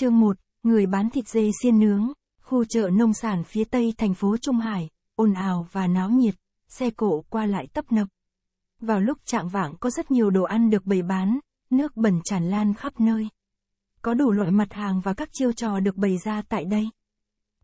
Chương 1, người bán thịt dê xiên nướng, khu chợ nông sản phía tây thành phố Trung Hải, ồn ào và náo nhiệt, xe cộ qua lại tấp nập. Vào lúc trạng vạng có rất nhiều đồ ăn được bày bán, nước bẩn tràn lan khắp nơi. Có đủ loại mặt hàng và các chiêu trò được bày ra tại đây.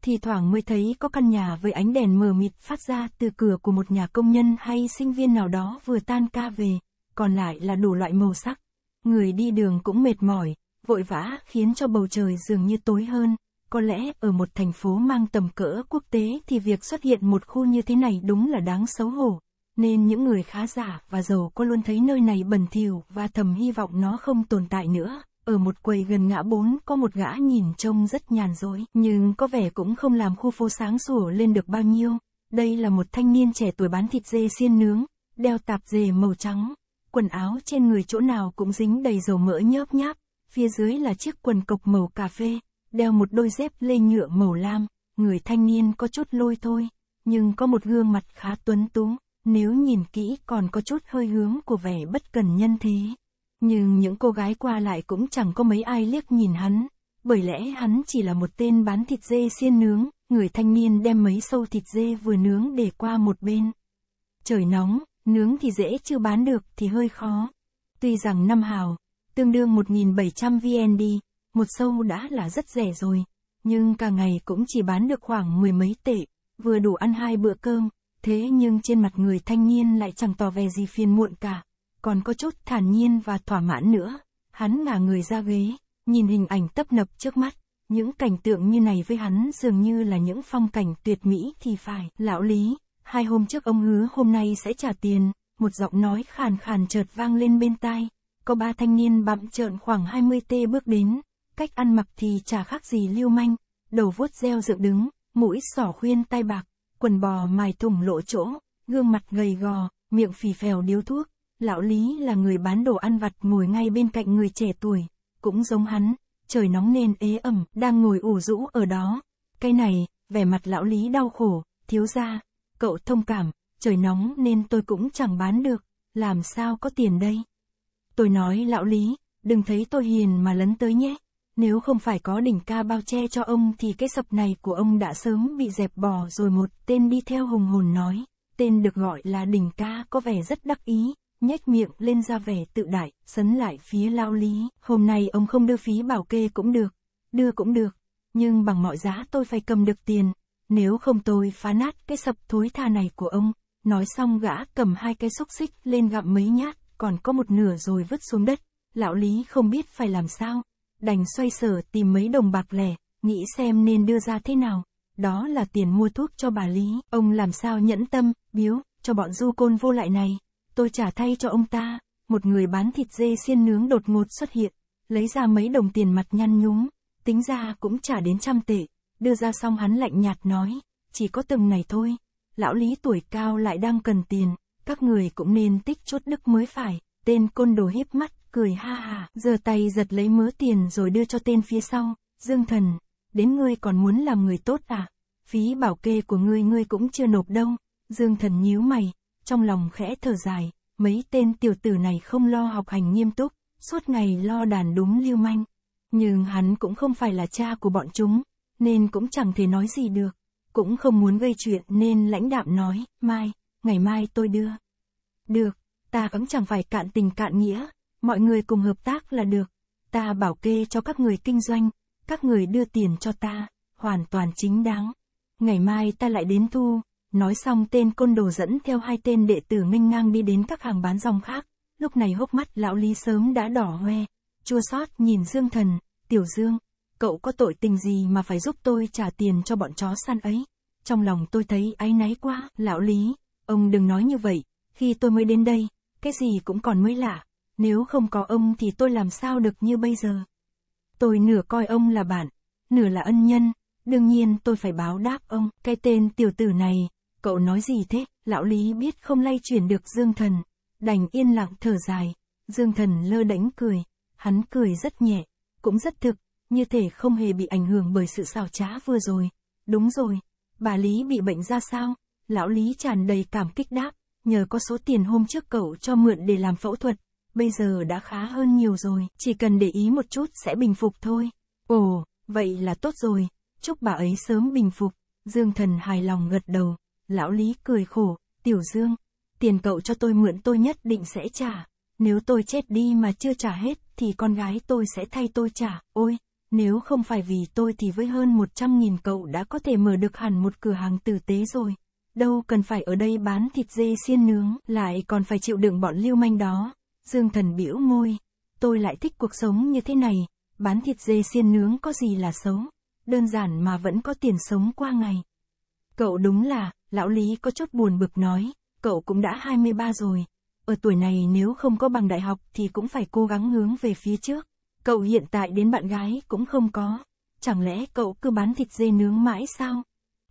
Thì thoảng mới thấy có căn nhà với ánh đèn mờ mịt phát ra từ cửa của một nhà công nhân hay sinh viên nào đó vừa tan ca về, còn lại là đủ loại màu sắc. Người đi đường cũng mệt mỏi, vội vã khiến cho bầu trời dường như tối hơn. Có lẽ ở một thành phố mang tầm cỡ quốc tế thì việc xuất hiện một khu như thế này đúng là đáng xấu hổ. Nên những người khá giả và giàu có luôn thấy nơi này bẩn thỉu và thầm hy vọng nó không tồn tại nữa. Ở một quầy gần ngã bốn có một gã nhìn trông rất nhàn rỗi, nhưng có vẻ cũng không làm khu phố sáng sủa lên được bao nhiêu. Đây là một thanh niên trẻ tuổi bán thịt dê xiên nướng, đeo tạp dề màu trắng, quần áo trên người chỗ nào cũng dính đầy dầu mỡ nhớp nháp, phía dưới là chiếc quần cộc màu cà phê, đeo một đôi dép lê nhựa màu lam, người thanh niên có chút lôi thôi, nhưng có một gương mặt khá tuấn tú, nếu nhìn kỹ còn có chút hơi hướng của vẻ bất cần nhân thế. Nhưng những cô gái qua lại cũng chẳng có mấy ai liếc nhìn hắn, bởi lẽ hắn chỉ là một tên bán thịt dê xiên nướng, người thanh niên đem mấy sâu thịt dê vừa nướng để qua một bên. Trời nóng, nướng thì dễ chưa bán được thì hơi khó. Tuy rằng năm hào, tương đương 1.700 VND, một sâu đã là rất rẻ rồi, nhưng cả ngày cũng chỉ bán được khoảng mười mấy tệ, vừa đủ ăn hai bữa cơm, thế nhưng trên mặt người thanh niên lại chẳng tỏ vẻ gì phiền muộn cả, còn có chút thản nhiên và thỏa mãn nữa, hắn ngả người ra ghế, nhìn hình ảnh tấp nập trước mắt, những cảnh tượng như này với hắn dường như là những phong cảnh tuyệt mỹ thì phải, lão lý, hai hôm trước ông hứa hôm nay sẽ trả tiền, một giọng nói khàn khàn chợt vang lên bên tai, có ba thanh niên bặm trợn khoảng 20 tê bước đến, cách ăn mặc thì chả khác gì lưu manh, đầu vuốt reo dựng đứng, mũi sỏ khuyên tai bạc, quần bò mài thủng lộ chỗ, gương mặt gầy gò, miệng phì phèo điếu thuốc. Lão Lý là người bán đồ ăn vặt ngồi ngay bên cạnh người trẻ tuổi, cũng giống hắn, trời nóng nên ế ẩm, đang ngồi ủ rũ ở đó. Cái này, vẻ mặt lão Lý đau khổ, thiếu ra, cậu thông cảm, trời nóng nên tôi cũng chẳng bán được, làm sao có tiền đây? Tôi nói lão Lý, đừng thấy tôi hiền mà lấn tới nhé. Nếu không phải có đỉnh ca bao che cho ông thì cái sập này của ông đã sớm bị dẹp bỏ rồi một tên đi theo hùng hồn nói. Tên được gọi là đỉnh ca có vẻ rất đắc ý, nhếch miệng lên ra vẻ tự đại, sấn lại phía lão Lý. Hôm nay ông không đưa phí bảo kê cũng được, đưa cũng được, nhưng bằng mọi giá tôi phải cầm được tiền. Nếu không tôi phá nát cái sập thối tha này của ông. Nói xong gã cầm hai cái xúc xích lên gặm mấy nhát còn có một nửa rồi vứt xuống đất, lão Lý không biết phải làm sao, đành xoay sở tìm mấy đồng bạc lẻ, nghĩ xem nên đưa ra thế nào, đó là tiền mua thuốc cho bà Lý, ông làm sao nhẫn tâm, biếu, cho bọn du côn vô lại này, tôi trả thay cho ông ta, một người bán thịt dê xiên nướng đột ngột xuất hiện, lấy ra mấy đồng tiền mặt nhăn nhúm, tính ra cũng trả đến trăm tệ, đưa ra xong hắn lạnh nhạt nói, chỉ có từng này thôi, lão Lý tuổi cao lại đang cần tiền các người cũng nên tích chút đức mới phải, tên côn đồ híp mắt, cười ha hà, giơ tay giật lấy mớ tiền rồi đưa cho tên phía sau, dương thần, đến ngươi còn muốn làm người tốt à, phí bảo kê của ngươi ngươi cũng chưa nộp đâu, dương thần nhíu mày, trong lòng khẽ thở dài, mấy tên tiểu tử này không lo học hành nghiêm túc, suốt ngày lo đàn đúng lưu manh, nhưng hắn cũng không phải là cha của bọn chúng, nên cũng chẳng thể nói gì được, cũng không muốn gây chuyện nên lãnh đạm nói, mai ngày mai tôi đưa. Được, ta cũng chẳng phải cạn tình cạn nghĩa, mọi người cùng hợp tác là được. Ta bảo kê cho các người kinh doanh, các người đưa tiền cho ta, hoàn toàn chính đáng. Ngày mai ta lại đến thu, nói xong tên côn đồ dẫn theo hai tên đệ tử minh ngang đi đến các hàng bán rong khác. Lúc này hốc mắt lão Lý sớm đã đỏ hoe, chua xót nhìn Dương Thần, "Tiểu Dương, cậu có tội tình gì mà phải giúp tôi trả tiền cho bọn chó săn ấy?" Trong lòng tôi thấy áy náy quá, lão Lý, Ông đừng nói như vậy, khi tôi mới đến đây, cái gì cũng còn mới lạ, nếu không có ông thì tôi làm sao được như bây giờ. Tôi nửa coi ông là bạn, nửa là ân nhân, đương nhiên tôi phải báo đáp ông, cái tên tiểu tử này, cậu nói gì thế, lão lý biết không lay chuyển được Dương Thần, đành yên lặng thở dài, Dương Thần lơ đánh cười, hắn cười rất nhẹ, cũng rất thực, như thể không hề bị ảnh hưởng bởi sự xào trá vừa rồi, đúng rồi, bà Lý bị bệnh ra sao? lão Lý tràn đầy cảm kích đáp, nhờ có số tiền hôm trước cậu cho mượn để làm phẫu thuật, bây giờ đã khá hơn nhiều rồi, chỉ cần để ý một chút sẽ bình phục thôi. Ồ, vậy là tốt rồi, chúc bà ấy sớm bình phục. Dương Thần hài lòng gật đầu, lão Lý cười khổ, "Tiểu Dương, tiền cậu cho tôi mượn tôi nhất định sẽ trả, nếu tôi chết đi mà chưa trả hết thì con gái tôi sẽ thay tôi trả. Ôi, nếu không phải vì tôi thì với hơn 100.000 cậu đã có thể mở được hẳn một cửa hàng tử tế rồi." đâu cần phải ở đây bán thịt dê xiên nướng, lại còn phải chịu đựng bọn lưu manh đó. Dương thần bĩu môi, tôi lại thích cuộc sống như thế này, bán thịt dê xiên nướng có gì là xấu, đơn giản mà vẫn có tiền sống qua ngày. Cậu đúng là, lão Lý có chút buồn bực nói, cậu cũng đã 23 rồi, ở tuổi này nếu không có bằng đại học thì cũng phải cố gắng hướng về phía trước. Cậu hiện tại đến bạn gái cũng không có, chẳng lẽ cậu cứ bán thịt dê nướng mãi sao?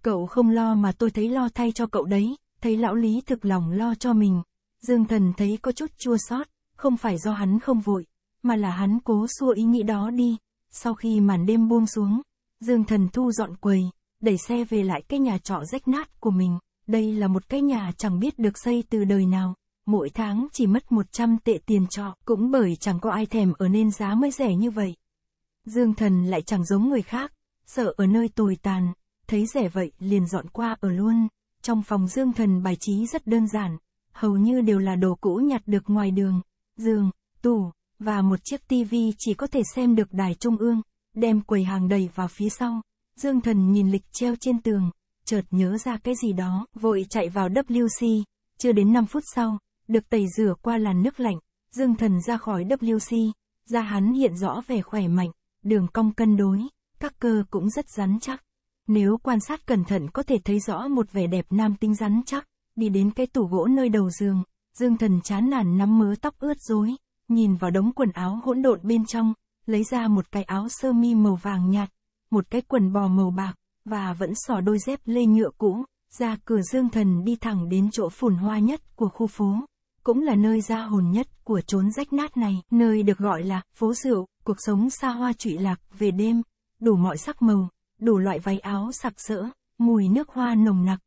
Cậu không lo mà tôi thấy lo thay cho cậu đấy, thấy lão Lý thực lòng lo cho mình. Dương Thần thấy có chút chua xót, không phải do hắn không vội, mà là hắn cố xua ý nghĩ đó đi. Sau khi màn đêm buông xuống, Dương Thần thu dọn quầy, đẩy xe về lại cái nhà trọ rách nát của mình. Đây là một cái nhà chẳng biết được xây từ đời nào, mỗi tháng chỉ mất 100 tệ tiền trọ, cũng bởi chẳng có ai thèm ở nên giá mới rẻ như vậy. Dương Thần lại chẳng giống người khác, sợ ở nơi tồi tàn, thấy rẻ vậy liền dọn qua ở luôn. Trong phòng Dương Thần bài trí rất đơn giản, hầu như đều là đồ cũ nhặt được ngoài đường, giường, tủ, và một chiếc tivi chỉ có thể xem được đài trung ương, đem quầy hàng đầy vào phía sau. Dương Thần nhìn lịch treo trên tường, chợt nhớ ra cái gì đó, vội chạy vào WC, chưa đến 5 phút sau, được tẩy rửa qua làn nước lạnh, Dương Thần ra khỏi WC, da hắn hiện rõ vẻ khỏe mạnh, đường cong cân đối, các cơ cũng rất rắn chắc. Nếu quan sát cẩn thận có thể thấy rõ một vẻ đẹp nam tính rắn chắc, đi đến cái tủ gỗ nơi đầu giường, Dương Thần chán nản nắm mớ tóc ướt rối, nhìn vào đống quần áo hỗn độn bên trong, lấy ra một cái áo sơ mi màu vàng nhạt, một cái quần bò màu bạc, và vẫn xỏ đôi dép lê nhựa cũ, ra cửa Dương Thần đi thẳng đến chỗ phồn hoa nhất của khu phố, cũng là nơi ra hồn nhất của chốn rách nát này, nơi được gọi là phố rượu, cuộc sống xa hoa trụy lạc về đêm, đủ mọi sắc màu, đủ loại váy áo sặc sỡ, mùi nước hoa nồng nặc.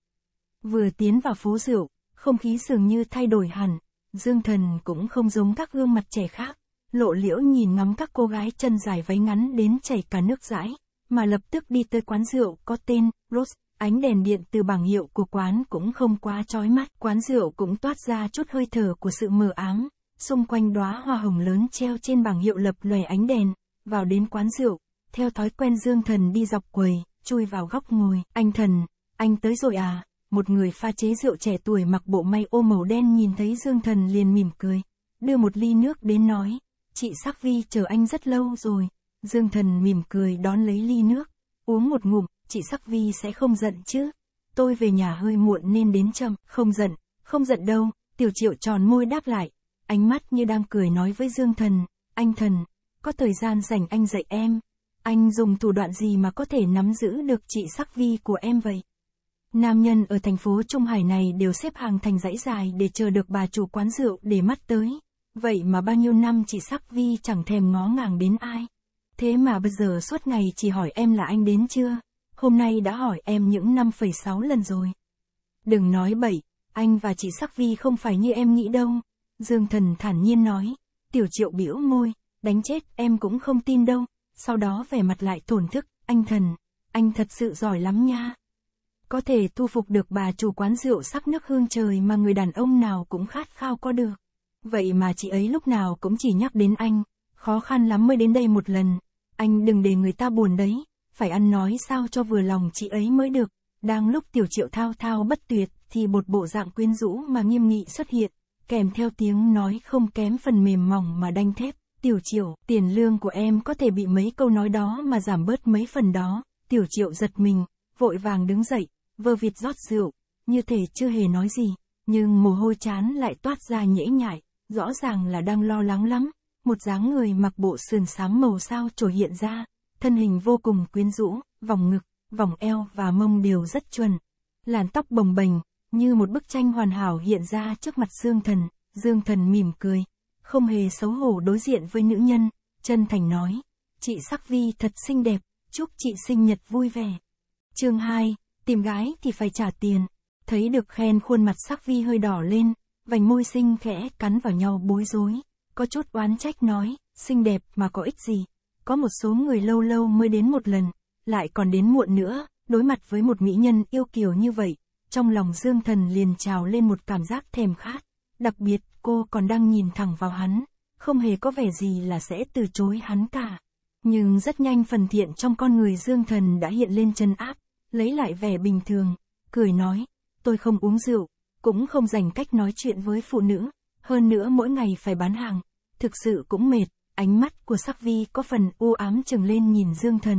Vừa tiến vào phố rượu, không khí dường như thay đổi hẳn, Dương Thần cũng không giống các gương mặt trẻ khác, lộ liễu nhìn ngắm các cô gái chân dài váy ngắn đến chảy cả nước dãi, mà lập tức đi tới quán rượu có tên Rose, ánh đèn điện từ bảng hiệu của quán cũng không quá chói mắt, quán rượu cũng toát ra chút hơi thở của sự mờ ám, xung quanh đóa hoa hồng lớn treo trên bảng hiệu lập lòe ánh đèn, vào đến quán rượu, theo thói quen Dương Thần đi dọc quầy, chui vào góc ngồi, anh Thần, anh tới rồi à, một người pha chế rượu trẻ tuổi mặc bộ may ô màu đen nhìn thấy Dương Thần liền mỉm cười, đưa một ly nước đến nói, chị Sắc Vi chờ anh rất lâu rồi, Dương Thần mỉm cười đón lấy ly nước, uống một ngụm, chị Sắc Vi sẽ không giận chứ, tôi về nhà hơi muộn nên đến chậm, không giận, không giận đâu, tiểu triệu tròn môi đáp lại, ánh mắt như đang cười nói với Dương Thần, anh Thần, có thời gian dành anh dạy em, anh dùng thủ đoạn gì mà có thể nắm giữ được chị sắc vi của em vậy? Nam nhân ở thành phố Trung Hải này đều xếp hàng thành dãy dài để chờ được bà chủ quán rượu để mắt tới. Vậy mà bao nhiêu năm chị Sắc Vi chẳng thèm ngó ngàng đến ai. Thế mà bây giờ suốt ngày chỉ hỏi em là anh đến chưa? Hôm nay đã hỏi em những 5,6 lần rồi. Đừng nói bậy, anh và chị Sắc Vi không phải như em nghĩ đâu. Dương Thần thản nhiên nói, tiểu triệu biểu môi, đánh chết em cũng không tin đâu sau đó vẻ mặt lại thổn thức, anh thần, anh thật sự giỏi lắm nha. Có thể thu phục được bà chủ quán rượu sắc nước hương trời mà người đàn ông nào cũng khát khao có được. Vậy mà chị ấy lúc nào cũng chỉ nhắc đến anh, khó khăn lắm mới đến đây một lần, anh đừng để người ta buồn đấy, phải ăn nói sao cho vừa lòng chị ấy mới được. Đang lúc tiểu triệu thao thao bất tuyệt thì một bộ dạng quyến rũ mà nghiêm nghị xuất hiện, kèm theo tiếng nói không kém phần mềm mỏng mà đanh thép. Tiểu triệu, tiền lương của em có thể bị mấy câu nói đó mà giảm bớt mấy phần đó. Tiểu triệu giật mình, vội vàng đứng dậy, vơ vịt rót rượu, như thể chưa hề nói gì, nhưng mồ hôi chán lại toát ra nhễ nhại, rõ ràng là đang lo lắng lắm. Một dáng người mặc bộ sườn xám màu sao trồi hiện ra, thân hình vô cùng quyến rũ, vòng ngực, vòng eo và mông đều rất chuẩn. Làn tóc bồng bềnh, như một bức tranh hoàn hảo hiện ra trước mặt Dương Thần, Dương Thần mỉm cười, không hề xấu hổ đối diện với nữ nhân, chân thành nói, chị Sắc Vi thật xinh đẹp, chúc chị sinh nhật vui vẻ. Chương 2, tìm gái thì phải trả tiền. Thấy được khen khuôn mặt Sắc Vi hơi đỏ lên, vành môi xinh khẽ cắn vào nhau bối rối, có chút oán trách nói, xinh đẹp mà có ích gì. Có một số người lâu lâu mới đến một lần, lại còn đến muộn nữa, đối mặt với một mỹ nhân yêu kiều như vậy, trong lòng Dương Thần liền trào lên một cảm giác thèm khát, đặc biệt cô còn đang nhìn thẳng vào hắn, không hề có vẻ gì là sẽ từ chối hắn cả. Nhưng rất nhanh phần thiện trong con người Dương Thần đã hiện lên chân áp, lấy lại vẻ bình thường, cười nói, tôi không uống rượu, cũng không dành cách nói chuyện với phụ nữ, hơn nữa mỗi ngày phải bán hàng, thực sự cũng mệt, ánh mắt của sắc vi có phần u ám trừng lên nhìn Dương Thần,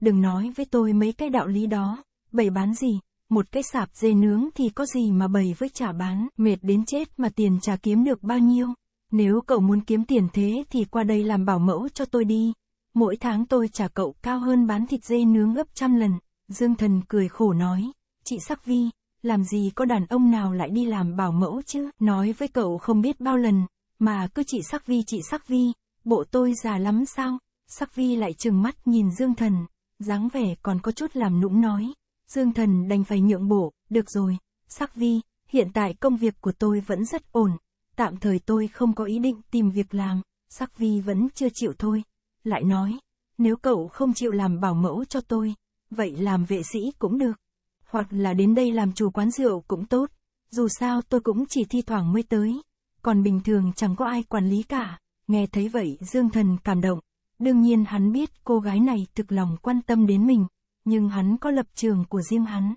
đừng nói với tôi mấy cái đạo lý đó, bày bán gì, một cái sạp dê nướng thì có gì mà bày với chả bán, mệt đến chết mà tiền chả kiếm được bao nhiêu. Nếu cậu muốn kiếm tiền thế thì qua đây làm bảo mẫu cho tôi đi. Mỗi tháng tôi trả cậu cao hơn bán thịt dê nướng gấp trăm lần. Dương thần cười khổ nói, chị Sắc Vi, làm gì có đàn ông nào lại đi làm bảo mẫu chứ, nói với cậu không biết bao lần, mà cứ chị Sắc Vi chị Sắc Vi, bộ tôi già lắm sao? Sắc Vi lại trừng mắt nhìn Dương thần, dáng vẻ còn có chút làm nũng nói, Dương Thần đành phải nhượng bộ, được rồi, Sắc Vi, hiện tại công việc của tôi vẫn rất ổn, tạm thời tôi không có ý định tìm việc làm, Sắc Vi vẫn chưa chịu thôi. Lại nói, nếu cậu không chịu làm bảo mẫu cho tôi, vậy làm vệ sĩ cũng được. Hoặc là đến đây làm chủ quán rượu cũng tốt, dù sao tôi cũng chỉ thi thoảng mới tới, còn bình thường chẳng có ai quản lý cả. Nghe thấy vậy Dương Thần cảm động, đương nhiên hắn biết cô gái này thực lòng quan tâm đến mình nhưng hắn có lập trường của riêng hắn.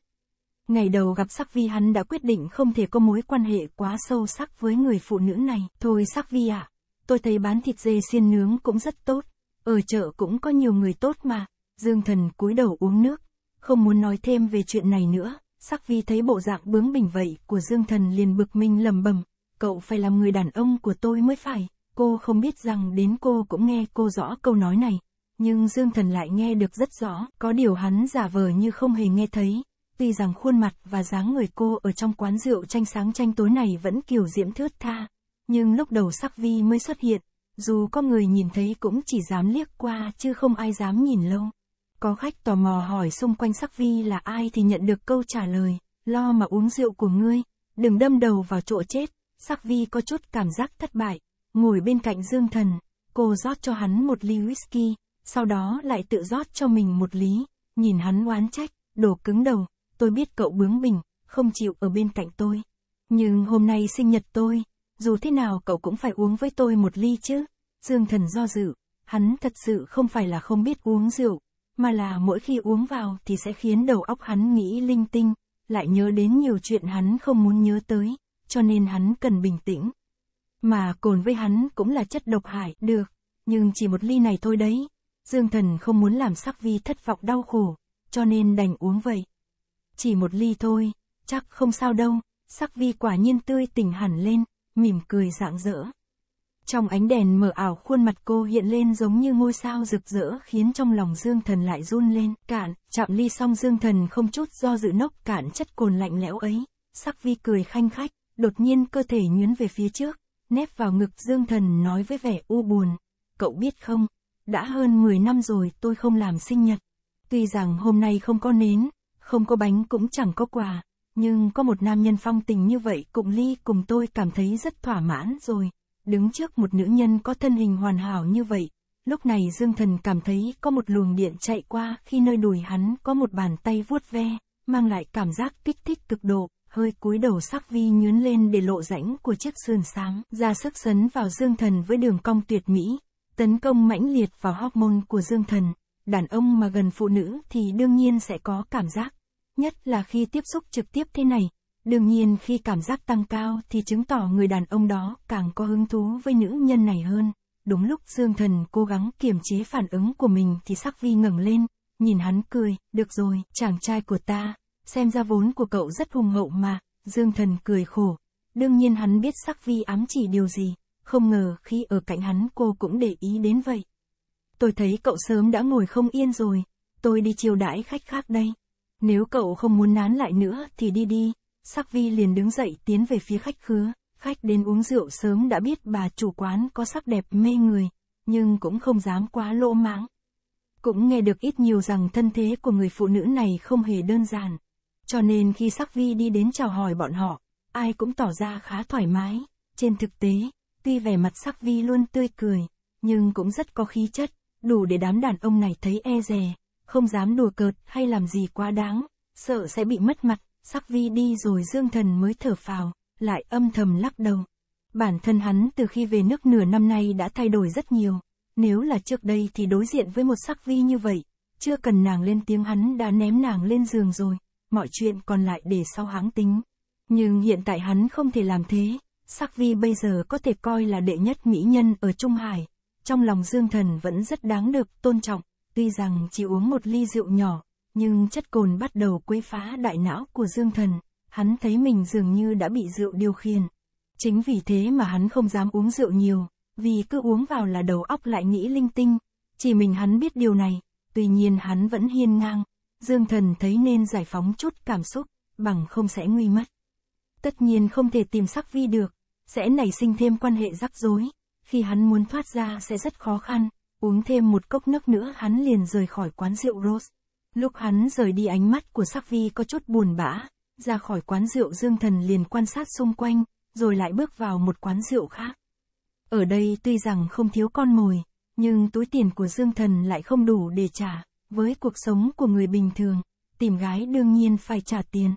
Ngày đầu gặp Sắc Vi hắn đã quyết định không thể có mối quan hệ quá sâu sắc với người phụ nữ này. Thôi Sắc Vi ạ, à, tôi thấy bán thịt dê xiên nướng cũng rất tốt, ở chợ cũng có nhiều người tốt mà. Dương Thần cúi đầu uống nước, không muốn nói thêm về chuyện này nữa. Sắc Vi thấy bộ dạng bướng bỉnh vậy của Dương Thần liền bực mình lầm bầm, cậu phải làm người đàn ông của tôi mới phải. Cô không biết rằng đến cô cũng nghe cô rõ câu nói này, nhưng Dương Thần lại nghe được rất rõ, có điều hắn giả vờ như không hề nghe thấy. Tuy rằng khuôn mặt và dáng người cô ở trong quán rượu tranh sáng tranh tối này vẫn kiểu diễm thướt tha, nhưng lúc đầu sắc vi mới xuất hiện, dù có người nhìn thấy cũng chỉ dám liếc qua chứ không ai dám nhìn lâu. Có khách tò mò hỏi xung quanh sắc vi là ai thì nhận được câu trả lời, lo mà uống rượu của ngươi, đừng đâm đầu vào chỗ chết, sắc vi có chút cảm giác thất bại, ngồi bên cạnh Dương Thần, cô rót cho hắn một ly whisky, sau đó lại tự rót cho mình một lý, nhìn hắn oán trách, đổ cứng đầu, tôi biết cậu bướng bỉnh, không chịu ở bên cạnh tôi. Nhưng hôm nay sinh nhật tôi, dù thế nào cậu cũng phải uống với tôi một ly chứ. Dương thần do dự, hắn thật sự không phải là không biết uống rượu, mà là mỗi khi uống vào thì sẽ khiến đầu óc hắn nghĩ linh tinh, lại nhớ đến nhiều chuyện hắn không muốn nhớ tới, cho nên hắn cần bình tĩnh. Mà cồn với hắn cũng là chất độc hại, được, nhưng chỉ một ly này thôi đấy, Dương Thần không muốn làm Sắc Vi thất vọng đau khổ, cho nên đành uống vậy. Chỉ một ly thôi, chắc không sao đâu, Sắc Vi quả nhiên tươi tỉnh hẳn lên, mỉm cười rạng rỡ. Trong ánh đèn mờ ảo khuôn mặt cô hiện lên giống như ngôi sao rực rỡ khiến trong lòng Dương Thần lại run lên. Cạn, chạm ly xong Dương Thần không chút do dự nốc cạn chất cồn lạnh lẽo ấy. Sắc vi cười khanh khách, đột nhiên cơ thể nhuyến về phía trước, nép vào ngực Dương Thần nói với vẻ u buồn. Cậu biết không, đã hơn 10 năm rồi tôi không làm sinh nhật. Tuy rằng hôm nay không có nến, không có bánh cũng chẳng có quà, nhưng có một nam nhân phong tình như vậy cùng ly cùng tôi cảm thấy rất thỏa mãn rồi. Đứng trước một nữ nhân có thân hình hoàn hảo như vậy, lúc này Dương Thần cảm thấy có một luồng điện chạy qua khi nơi đùi hắn có một bàn tay vuốt ve, mang lại cảm giác kích thích cực độ, hơi cúi đầu sắc vi nhướn lên để lộ rãnh của chiếc sườn sáng, ra sức sấn vào Dương Thần với đường cong tuyệt mỹ, tấn công mãnh liệt vào hormone của dương thần. Đàn ông mà gần phụ nữ thì đương nhiên sẽ có cảm giác, nhất là khi tiếp xúc trực tiếp thế này. Đương nhiên khi cảm giác tăng cao thì chứng tỏ người đàn ông đó càng có hứng thú với nữ nhân này hơn. Đúng lúc Dương Thần cố gắng kiềm chế phản ứng của mình thì Sắc Vi ngẩng lên, nhìn hắn cười, được rồi, chàng trai của ta, xem ra vốn của cậu rất hùng hậu mà, Dương Thần cười khổ. Đương nhiên hắn biết Sắc Vi ám chỉ điều gì, không ngờ khi ở cạnh hắn cô cũng để ý đến vậy. Tôi thấy cậu sớm đã ngồi không yên rồi, tôi đi chiêu đãi khách khác đây. Nếu cậu không muốn nán lại nữa thì đi đi, Sắc Vi liền đứng dậy tiến về phía khách khứa, khách đến uống rượu sớm đã biết bà chủ quán có sắc đẹp mê người, nhưng cũng không dám quá lỗ mãng. Cũng nghe được ít nhiều rằng thân thế của người phụ nữ này không hề đơn giản. Cho nên khi Sắc Vi đi đến chào hỏi bọn họ, ai cũng tỏ ra khá thoải mái. Trên thực tế, Tuy vẻ mặt sắc vi luôn tươi cười, nhưng cũng rất có khí chất, đủ để đám đàn ông này thấy e dè, không dám đùa cợt hay làm gì quá đáng, sợ sẽ bị mất mặt, sắc vi đi rồi Dương Thần mới thở phào, lại âm thầm lắc đầu. Bản thân hắn từ khi về nước nửa năm nay đã thay đổi rất nhiều, nếu là trước đây thì đối diện với một sắc vi như vậy, chưa cần nàng lên tiếng hắn đã ném nàng lên giường rồi, mọi chuyện còn lại để sau hãng tính. Nhưng hiện tại hắn không thể làm thế, Sắc Vi bây giờ có thể coi là đệ nhất mỹ nhân ở Trung Hải. Trong lòng Dương Thần vẫn rất đáng được tôn trọng, tuy rằng chỉ uống một ly rượu nhỏ, nhưng chất cồn bắt đầu quấy phá đại não của Dương Thần, hắn thấy mình dường như đã bị rượu điều khiển. Chính vì thế mà hắn không dám uống rượu nhiều, vì cứ uống vào là đầu óc lại nghĩ linh tinh, chỉ mình hắn biết điều này, tuy nhiên hắn vẫn hiên ngang, Dương Thần thấy nên giải phóng chút cảm xúc, bằng không sẽ nguy mất. Tất nhiên không thể tìm Sắc Vi được, sẽ nảy sinh thêm quan hệ rắc rối. Khi hắn muốn thoát ra sẽ rất khó khăn, uống thêm một cốc nước nữa hắn liền rời khỏi quán rượu Rose. Lúc hắn rời đi ánh mắt của Sắc Vi có chút buồn bã, ra khỏi quán rượu Dương Thần liền quan sát xung quanh, rồi lại bước vào một quán rượu khác. Ở đây tuy rằng không thiếu con mồi, nhưng túi tiền của Dương Thần lại không đủ để trả, với cuộc sống của người bình thường, tìm gái đương nhiên phải trả tiền.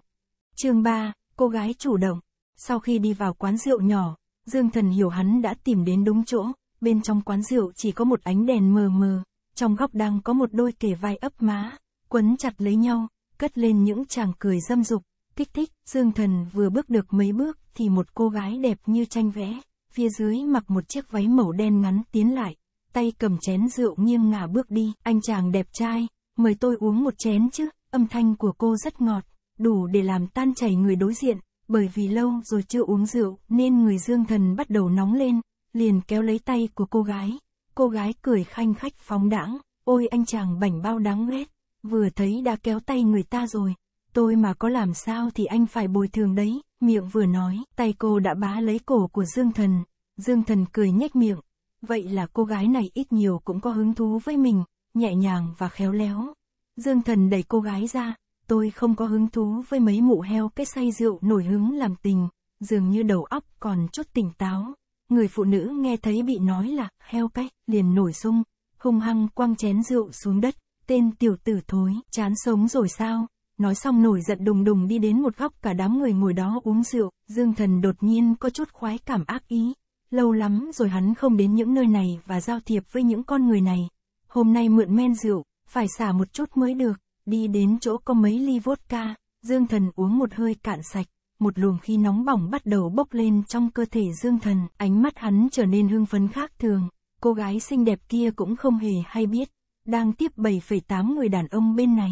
Chương 3, cô gái chủ động sau khi đi vào quán rượu nhỏ, Dương Thần hiểu hắn đã tìm đến đúng chỗ, bên trong quán rượu chỉ có một ánh đèn mờ mờ, trong góc đang có một đôi kề vai ấp má, quấn chặt lấy nhau, cất lên những chàng cười dâm dục, kích thích, Dương Thần vừa bước được mấy bước thì một cô gái đẹp như tranh vẽ, phía dưới mặc một chiếc váy màu đen ngắn tiến lại, tay cầm chén rượu nghiêng ngả bước đi, anh chàng đẹp trai, mời tôi uống một chén chứ, âm thanh của cô rất ngọt, đủ để làm tan chảy người đối diện, bởi vì lâu rồi chưa uống rượu nên người dương thần bắt đầu nóng lên, liền kéo lấy tay của cô gái. Cô gái cười khanh khách phóng đãng, ôi anh chàng bảnh bao đáng ghét, vừa thấy đã kéo tay người ta rồi, tôi mà có làm sao thì anh phải bồi thường đấy, miệng vừa nói, tay cô đã bá lấy cổ của Dương Thần, Dương Thần cười nhếch miệng, vậy là cô gái này ít nhiều cũng có hứng thú với mình, nhẹ nhàng và khéo léo. Dương Thần đẩy cô gái ra, tôi không có hứng thú với mấy mụ heo cái say rượu nổi hứng làm tình, dường như đầu óc còn chút tỉnh táo. Người phụ nữ nghe thấy bị nói là heo cách, liền nổi sung, hung hăng quăng chén rượu xuống đất, tên tiểu tử thối, chán sống rồi sao? Nói xong nổi giận đùng đùng đi đến một góc cả đám người ngồi đó uống rượu, Dương Thần đột nhiên có chút khoái cảm ác ý. Lâu lắm rồi hắn không đến những nơi này và giao thiệp với những con người này. Hôm nay mượn men rượu, phải xả một chút mới được. Đi đến chỗ có mấy ly vodka, Dương Thần uống một hơi cạn sạch, một luồng khí nóng bỏng bắt đầu bốc lên trong cơ thể Dương Thần, ánh mắt hắn trở nên hưng phấn khác thường, cô gái xinh đẹp kia cũng không hề hay biết, đang tiếp 7,8 người đàn ông bên này.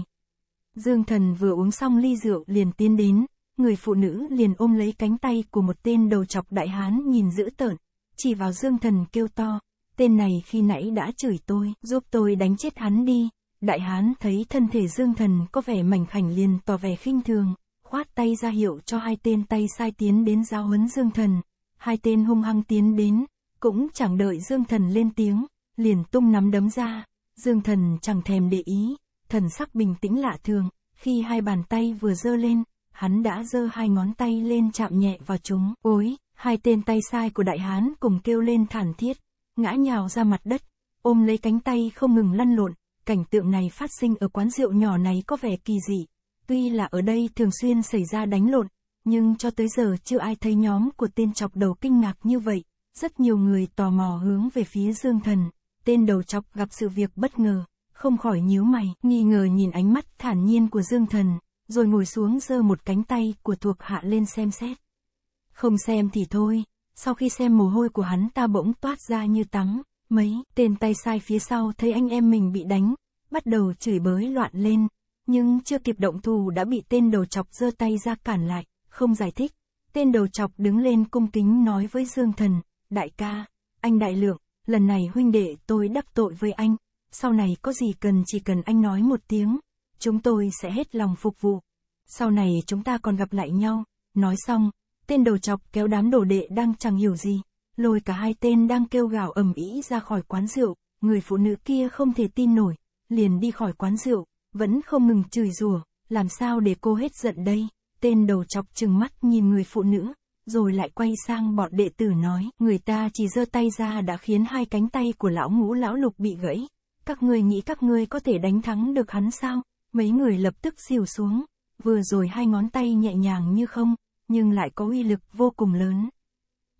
Dương Thần vừa uống xong ly rượu liền tiến đến, người phụ nữ liền ôm lấy cánh tay của một tên đầu chọc đại hán nhìn dữ tợn, chỉ vào Dương Thần kêu to, tên này khi nãy đã chửi tôi, giúp tôi đánh chết hắn đi. Đại hán thấy thân thể dương thần có vẻ mảnh khảnh liền tỏ vẻ khinh thường, khoát tay ra hiệu cho hai tên tay sai tiến đến giao huấn dương thần. Hai tên hung hăng tiến đến, cũng chẳng đợi dương thần lên tiếng, liền tung nắm đấm ra, dương thần chẳng thèm để ý, thần sắc bình tĩnh lạ thường, khi hai bàn tay vừa giơ lên, hắn đã giơ hai ngón tay lên chạm nhẹ vào chúng, ối, hai tên tay sai của đại hán cùng kêu lên thản thiết, ngã nhào ra mặt đất, ôm lấy cánh tay không ngừng lăn lộn, cảnh tượng này phát sinh ở quán rượu nhỏ này có vẻ kỳ dị. Tuy là ở đây thường xuyên xảy ra đánh lộn, nhưng cho tới giờ chưa ai thấy nhóm của tên chọc đầu kinh ngạc như vậy. Rất nhiều người tò mò hướng về phía Dương Thần, tên đầu chọc gặp sự việc bất ngờ, không khỏi nhíu mày, nghi ngờ nhìn ánh mắt thản nhiên của Dương Thần, rồi ngồi xuống giơ một cánh tay của thuộc hạ lên xem xét. Không xem thì thôi, sau khi xem mồ hôi của hắn ta bỗng toát ra như tắm, mấy tên tay sai phía sau thấy anh em mình bị đánh, bắt đầu chửi bới loạn lên, nhưng chưa kịp động thù đã bị tên đầu chọc giơ tay ra cản lại, không giải thích. Tên đầu chọc đứng lên cung kính nói với Dương Thần, đại ca, anh đại lượng, lần này huynh đệ tôi đắc tội với anh, sau này có gì cần chỉ cần anh nói một tiếng, chúng tôi sẽ hết lòng phục vụ. Sau này chúng ta còn gặp lại nhau, nói xong, tên đầu chọc kéo đám đồ đệ đang chẳng hiểu gì, lôi cả hai tên đang kêu gào ầm ĩ ra khỏi quán rượu, người phụ nữ kia không thể tin nổi, liền đi khỏi quán rượu, vẫn không ngừng chửi rủa, làm sao để cô hết giận đây, tên đầu chọc chừng mắt nhìn người phụ nữ, rồi lại quay sang bọn đệ tử nói, người ta chỉ giơ tay ra đã khiến hai cánh tay của lão ngũ lão lục bị gãy, các ngươi nghĩ các ngươi có thể đánh thắng được hắn sao, mấy người lập tức xìu xuống, vừa rồi hai ngón tay nhẹ nhàng như không, nhưng lại có uy lực vô cùng lớn.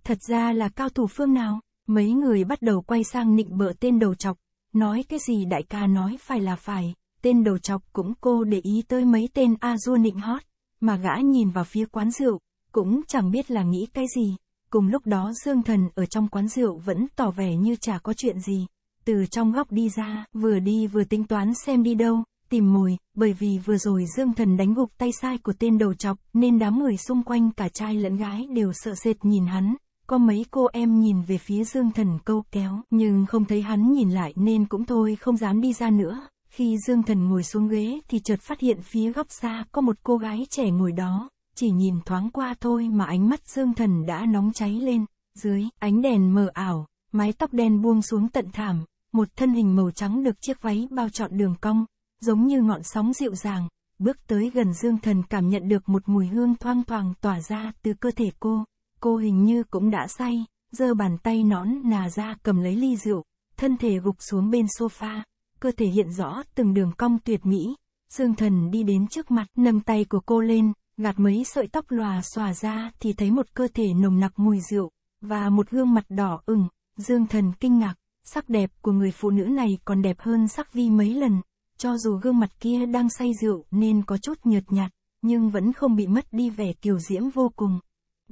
Thật ra là cao thủ phương nào? Mấy người bắt đầu quay sang nịnh bợ tên đầu chọc, nói cái gì đại ca nói phải là phải, tên đầu chọc cũng cô để ý tới mấy tên a du nịnh hót, mà gã nhìn vào phía quán rượu, cũng chẳng biết là nghĩ cái gì. Cùng lúc đó Dương Thần ở trong quán rượu vẫn tỏ vẻ như chả có chuyện gì. Từ trong góc đi ra, vừa đi vừa tính toán xem đi đâu, tìm mồi, bởi vì vừa rồi Dương Thần đánh gục tay sai của tên đầu chọc, nên đám người xung quanh cả trai lẫn gái đều sợ sệt nhìn hắn, có mấy cô em nhìn về phía Dương Thần câu kéo, nhưng không thấy hắn nhìn lại nên cũng thôi không dám đi ra nữa. Khi Dương Thần ngồi xuống ghế thì chợt phát hiện phía góc xa có một cô gái trẻ ngồi đó, chỉ nhìn thoáng qua thôi mà ánh mắt Dương Thần đã nóng cháy lên. Dưới, ánh đèn mờ ảo, mái tóc đen buông xuống tận thảm, một thân hình màu trắng được chiếc váy bao trọn đường cong, giống như ngọn sóng dịu dàng, bước tới gần Dương Thần cảm nhận được một mùi hương thoang thoảng tỏa ra từ cơ thể cô, cô hình như cũng đã say, giơ bàn tay nón nà ra cầm lấy ly rượu, thân thể gục xuống bên sofa, cơ thể hiện rõ từng đường cong tuyệt mỹ. Dương thần đi đến trước mặt, nâng tay của cô lên, gạt mấy sợi tóc lòa xòa ra thì thấy một cơ thể nồng nặc mùi rượu, và một gương mặt đỏ ửng. Dương thần kinh ngạc, sắc đẹp của người phụ nữ này còn đẹp hơn sắc vi mấy lần, cho dù gương mặt kia đang say rượu nên có chút nhợt nhạt, nhưng vẫn không bị mất đi vẻ kiều diễm vô cùng.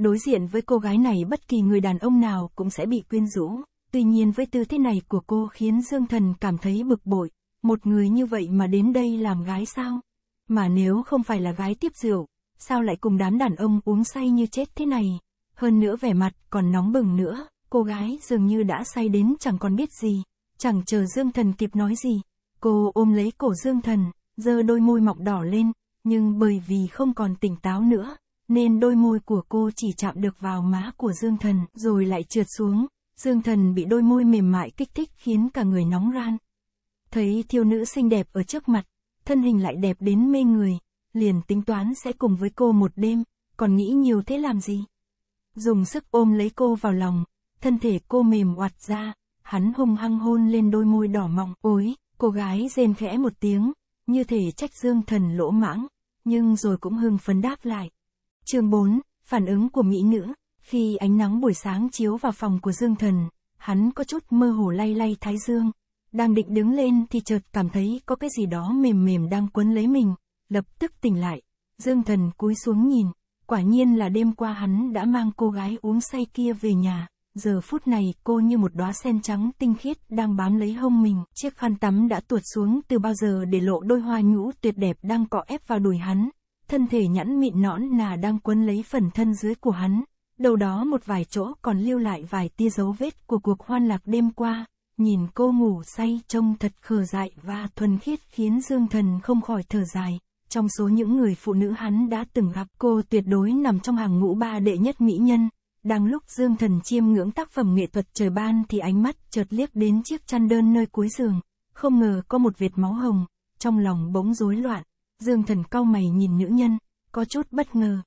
Đối diện với cô gái này bất kỳ người đàn ông nào cũng sẽ bị quyến rũ, tuy nhiên với tư thế này của cô khiến Dương Thần cảm thấy bực bội, một người như vậy mà đến đây làm gái sao? Mà nếu không phải là gái tiếp rượu, sao lại cùng đám đàn ông uống say như chết thế này? Hơn nữa vẻ mặt còn nóng bừng nữa, cô gái dường như đã say đến chẳng còn biết gì, chẳng chờ Dương Thần kịp nói gì. Cô ôm lấy cổ Dương Thần, giơ đôi môi mọc đỏ lên, nhưng bởi vì không còn tỉnh táo nữa, nên đôi môi của cô chỉ chạm được vào má của Dương Thần, rồi lại trượt xuống. Dương Thần bị đôi môi mềm mại kích thích khiến cả người nóng ran. Thấy thiêu nữ xinh đẹp ở trước mặt, thân hình lại đẹp đến mê người, liền tính toán sẽ cùng với cô một đêm, còn nghĩ nhiều thế làm gì. Dùng sức ôm lấy cô vào lòng, thân thể cô mềm oặt ra, hắn hung hăng hôn lên đôi môi đỏ mọng, ối, cô gái rên khẽ một tiếng, như thể trách Dương Thần lỗ mãng, nhưng rồi cũng hưng phấn đáp lại. Chương 4, phản ứng của mỹ nữ. Khi ánh nắng buổi sáng chiếu vào phòng của Dương Thần, hắn có chút mơ hồ lay lay thái dương. Đang định đứng lên thì chợt cảm thấy có cái gì đó mềm mềm đang quấn lấy mình, lập tức tỉnh lại. Dương Thần cúi xuống nhìn, quả nhiên là đêm qua hắn đã mang cô gái uống say kia về nhà. Giờ phút này cô như một đóa sen trắng tinh khiết đang bám lấy hông mình. Chiếc khăn tắm đã tuột xuống từ bao giờ để lộ đôi hoa nhũ tuyệt đẹp đang cọ ép vào đùi hắn thân thể nhẵn mịn nõn nà đang quấn lấy phần thân dưới của hắn, đầu đó một vài chỗ còn lưu lại vài tia dấu vết của cuộc hoan lạc đêm qua, nhìn cô ngủ say trông thật khờ dại và thuần khiết khiến Dương Thần không khỏi thở dài. Trong số những người phụ nữ hắn đã từng gặp cô tuyệt đối nằm trong hàng ngũ ba đệ nhất mỹ nhân. Đang lúc Dương Thần chiêm ngưỡng tác phẩm nghệ thuật trời ban thì ánh mắt chợt liếc đến chiếc chăn đơn nơi cuối giường. Không ngờ có một vệt máu hồng, trong lòng bỗng rối loạn, Dương Thần cao mày nhìn nữ nhân, có chút bất ngờ.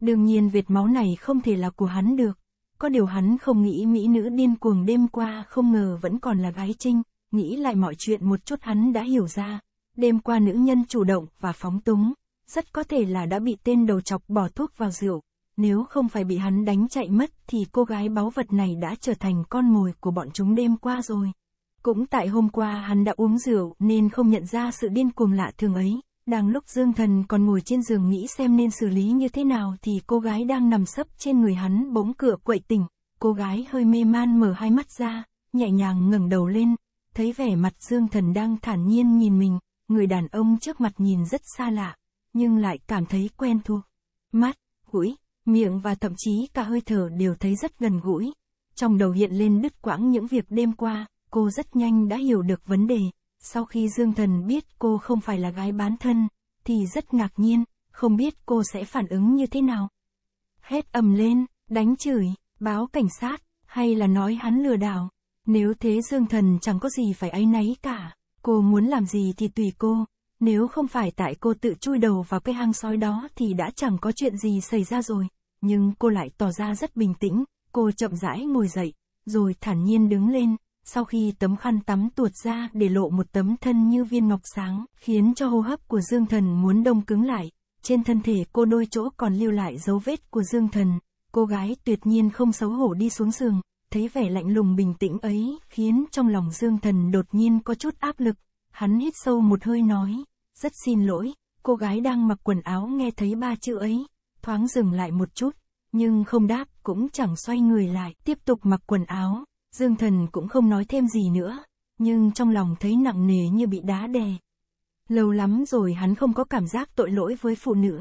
Đương nhiên vệt máu này không thể là của hắn được. Có điều hắn không nghĩ mỹ nữ điên cuồng đêm qua không ngờ vẫn còn là gái trinh, nghĩ lại mọi chuyện một chút hắn đã hiểu ra. Đêm qua nữ nhân chủ động và phóng túng, rất có thể là đã bị tên đầu chọc bỏ thuốc vào rượu. Nếu không phải bị hắn đánh chạy mất thì cô gái báu vật này đã trở thành con mồi của bọn chúng đêm qua rồi. Cũng tại hôm qua hắn đã uống rượu nên không nhận ra sự điên cuồng lạ thường ấy. Đang lúc Dương Thần còn ngồi trên giường nghĩ xem nên xử lý như thế nào thì cô gái đang nằm sấp trên người hắn bỗng cửa quậy tỉnh, cô gái hơi mê man mở hai mắt ra, nhẹ nhàng ngẩng đầu lên, thấy vẻ mặt Dương Thần đang thản nhiên nhìn mình, người đàn ông trước mặt nhìn rất xa lạ, nhưng lại cảm thấy quen thuộc. Mắt, mũi, miệng và thậm chí cả hơi thở đều thấy rất gần gũi. Trong đầu hiện lên đứt quãng những việc đêm qua, cô rất nhanh đã hiểu được vấn đề. Sau khi Dương Thần biết cô không phải là gái bán thân, thì rất ngạc nhiên, không biết cô sẽ phản ứng như thế nào. Hét ầm lên, đánh chửi, báo cảnh sát, hay là nói hắn lừa đảo. Nếu thế Dương Thần chẳng có gì phải áy náy cả, cô muốn làm gì thì tùy cô, nếu không phải tại cô tự chui đầu vào cái hang sói đó thì đã chẳng có chuyện gì xảy ra rồi. Nhưng cô lại tỏ ra rất bình tĩnh, cô chậm rãi ngồi dậy, rồi thản nhiên đứng lên, sau khi tấm khăn tắm tuột ra để lộ một tấm thân như viên ngọc sáng, khiến cho hô hấp của Dương Thần muốn đông cứng lại. Trên thân thể cô đôi chỗ còn lưu lại dấu vết của Dương Thần, cô gái tuyệt nhiên không xấu hổ đi xuống giường, thấy vẻ lạnh lùng bình tĩnh ấy khiến trong lòng Dương Thần đột nhiên có chút áp lực, hắn hít sâu một hơi nói, rất xin lỗi, cô gái đang mặc quần áo nghe thấy ba chữ ấy, thoáng dừng lại một chút, nhưng không đáp cũng chẳng xoay người lại, tiếp tục mặc quần áo. Dương thần cũng không nói thêm gì nữa, nhưng trong lòng thấy nặng nề như bị đá đè. Lâu lắm rồi hắn không có cảm giác tội lỗi với phụ nữ.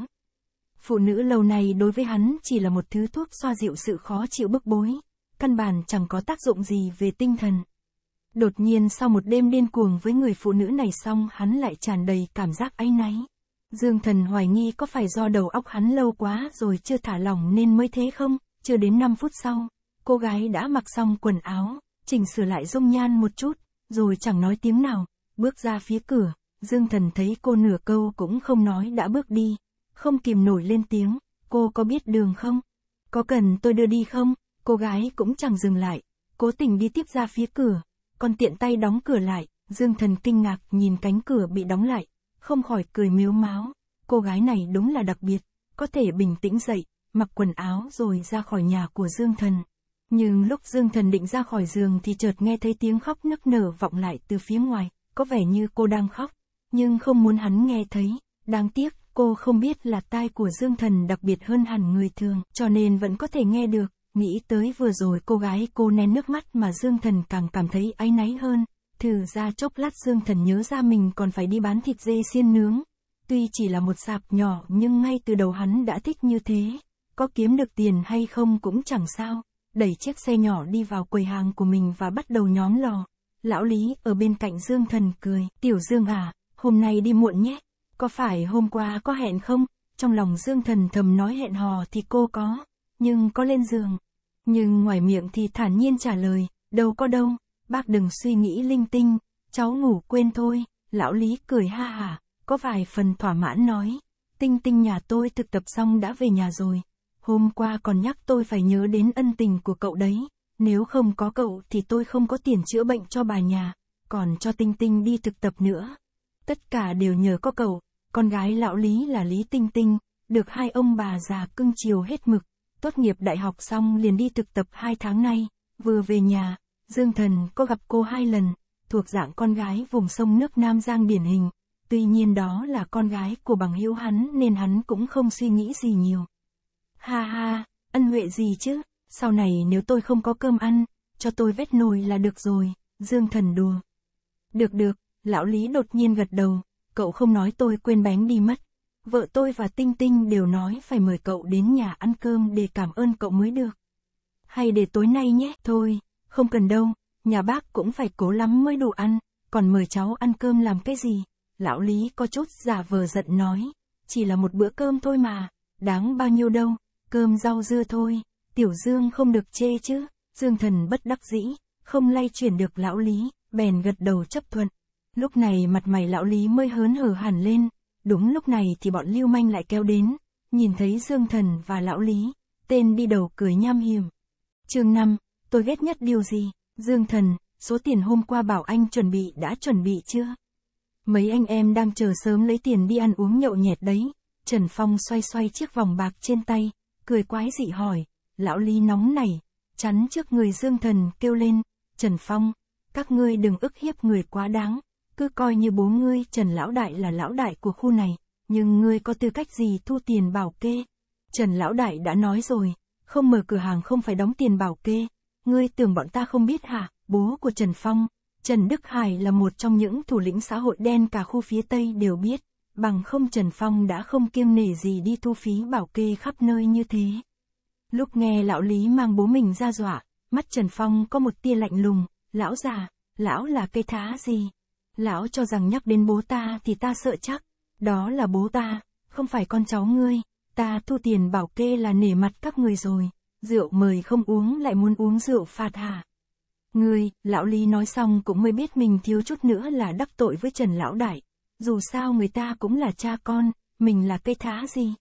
Phụ nữ lâu nay đối với hắn chỉ là một thứ thuốc xoa dịu sự khó chịu bức bối, căn bản chẳng có tác dụng gì về tinh thần. Đột nhiên sau một đêm điên cuồng với người phụ nữ này xong hắn lại tràn đầy cảm giác áy náy. Dương thần hoài nghi có phải do đầu óc hắn lâu quá rồi chưa thả lỏng nên mới thế không, chưa đến 5 phút sau, cô gái đã mặc xong quần áo, chỉnh sửa lại dung nhan một chút, rồi chẳng nói tiếng nào, bước ra phía cửa, Dương Thần thấy cô nửa câu cũng không nói đã bước đi, không kìm nổi lên tiếng, cô có biết đường không? Có cần tôi đưa đi không? Cô gái cũng chẳng dừng lại, cố tình đi tiếp ra phía cửa, còn tiện tay đóng cửa lại, Dương Thần kinh ngạc nhìn cánh cửa bị đóng lại, không khỏi cười miếu máu, cô gái này đúng là đặc biệt, có thể bình tĩnh dậy, mặc quần áo rồi ra khỏi nhà của Dương Thần. Nhưng lúc Dương Thần định ra khỏi giường thì chợt nghe thấy tiếng khóc nức nở vọng lại từ phía ngoài, có vẻ như cô đang khóc, nhưng không muốn hắn nghe thấy. Đáng tiếc, cô không biết là tai của Dương Thần đặc biệt hơn hẳn người thường, cho nên vẫn có thể nghe được. Nghĩ tới vừa rồi cô gái cô nén nước mắt mà Dương Thần càng cảm thấy áy náy hơn. Thử ra chốc lát Dương Thần nhớ ra mình còn phải đi bán thịt dê xiên nướng. Tuy chỉ là một sạp nhỏ nhưng ngay từ đầu hắn đã thích như thế. Có kiếm được tiền hay không cũng chẳng sao đẩy chiếc xe nhỏ đi vào quầy hàng của mình và bắt đầu nhóm lò. Lão Lý ở bên cạnh Dương Thần cười, "Tiểu Dương à, hôm nay đi muộn nhé, có phải hôm qua có hẹn không?" Trong lòng Dương Thần thầm nói hẹn hò thì cô có, nhưng có lên giường. Nhưng ngoài miệng thì thản nhiên trả lời, "Đâu có đâu, bác đừng suy nghĩ linh tinh, cháu ngủ quên thôi." Lão Lý cười ha hả, có vài phần thỏa mãn nói, "Tinh Tinh nhà tôi thực tập xong đã về nhà rồi, hôm qua còn nhắc tôi phải nhớ đến ân tình của cậu đấy, nếu không có cậu thì tôi không có tiền chữa bệnh cho bà nhà, còn cho Tinh Tinh đi thực tập nữa. Tất cả đều nhờ có cậu, con gái lão Lý là Lý Tinh Tinh, được hai ông bà già cưng chiều hết mực, tốt nghiệp đại học xong liền đi thực tập hai tháng nay, vừa về nhà, Dương Thần có gặp cô hai lần, thuộc dạng con gái vùng sông nước Nam Giang điển hình, tuy nhiên đó là con gái của bằng hữu hắn nên hắn cũng không suy nghĩ gì nhiều. Ha ha, ân huệ gì chứ, sau này nếu tôi không có cơm ăn, cho tôi vét nồi là được rồi, Dương Thần đùa. Được được, lão Lý đột nhiên gật đầu, cậu không nói tôi quên bánh đi mất. Vợ tôi và Tinh Tinh đều nói phải mời cậu đến nhà ăn cơm để cảm ơn cậu mới được. Hay để tối nay nhé, thôi, không cần đâu, nhà bác cũng phải cố lắm mới đủ ăn, còn mời cháu ăn cơm làm cái gì? Lão Lý có chút giả vờ giận nói, chỉ là một bữa cơm thôi mà, đáng bao nhiêu đâu cơm rau dưa thôi, tiểu dương không được chê chứ, dương thần bất đắc dĩ, không lay chuyển được lão lý, bèn gật đầu chấp thuận. Lúc này mặt mày lão lý mới hớn hở hẳn lên, đúng lúc này thì bọn lưu manh lại kéo đến, nhìn thấy dương thần và lão lý, tên đi đầu cười nham hiểm. chương 5, tôi ghét nhất điều gì, dương thần, số tiền hôm qua bảo anh chuẩn bị đã chuẩn bị chưa? Mấy anh em đang chờ sớm lấy tiền đi ăn uống nhậu nhẹt đấy, Trần Phong xoay xoay chiếc vòng bạc trên tay, cười quái dị hỏi, lão ly nóng này, chắn trước người dương thần kêu lên, Trần Phong, các ngươi đừng ức hiếp người quá đáng, cứ coi như bố ngươi Trần Lão Đại là lão đại của khu này, nhưng ngươi có tư cách gì thu tiền bảo kê. Trần Lão Đại đã nói rồi, không mở cửa hàng không phải đóng tiền bảo kê, ngươi tưởng bọn ta không biết hả, bố của Trần Phong, Trần Đức Hải là một trong những thủ lĩnh xã hội đen cả khu phía Tây đều biết bằng không Trần Phong đã không kiêng nể gì đi thu phí bảo kê khắp nơi như thế. Lúc nghe lão Lý mang bố mình ra dọa, mắt Trần Phong có một tia lạnh lùng, lão già, lão là cây thá gì? Lão cho rằng nhắc đến bố ta thì ta sợ chắc, đó là bố ta, không phải con cháu ngươi, ta thu tiền bảo kê là nể mặt các người rồi, rượu mời không uống lại muốn uống rượu phạt hả? Ngươi, lão Lý nói xong cũng mới biết mình thiếu chút nữa là đắc tội với Trần Lão Đại, dù sao người ta cũng là cha con, mình là cây thá gì.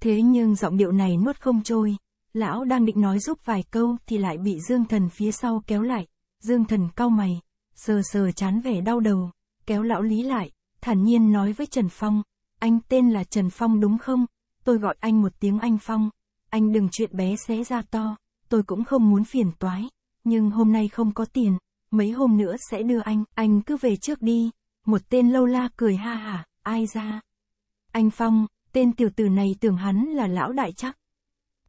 Thế nhưng giọng điệu này nuốt không trôi, lão đang định nói giúp vài câu thì lại bị Dương Thần phía sau kéo lại, Dương Thần cau mày, sờ sờ chán vẻ đau đầu, kéo lão Lý lại, thản nhiên nói với Trần Phong, anh tên là Trần Phong đúng không? Tôi gọi anh một tiếng anh Phong, anh đừng chuyện bé xé ra to, tôi cũng không muốn phiền toái, nhưng hôm nay không có tiền, mấy hôm nữa sẽ đưa anh, anh cứ về trước đi một tên lâu la cười ha hả, ai ra. Anh Phong, tên tiểu tử này tưởng hắn là lão đại chắc.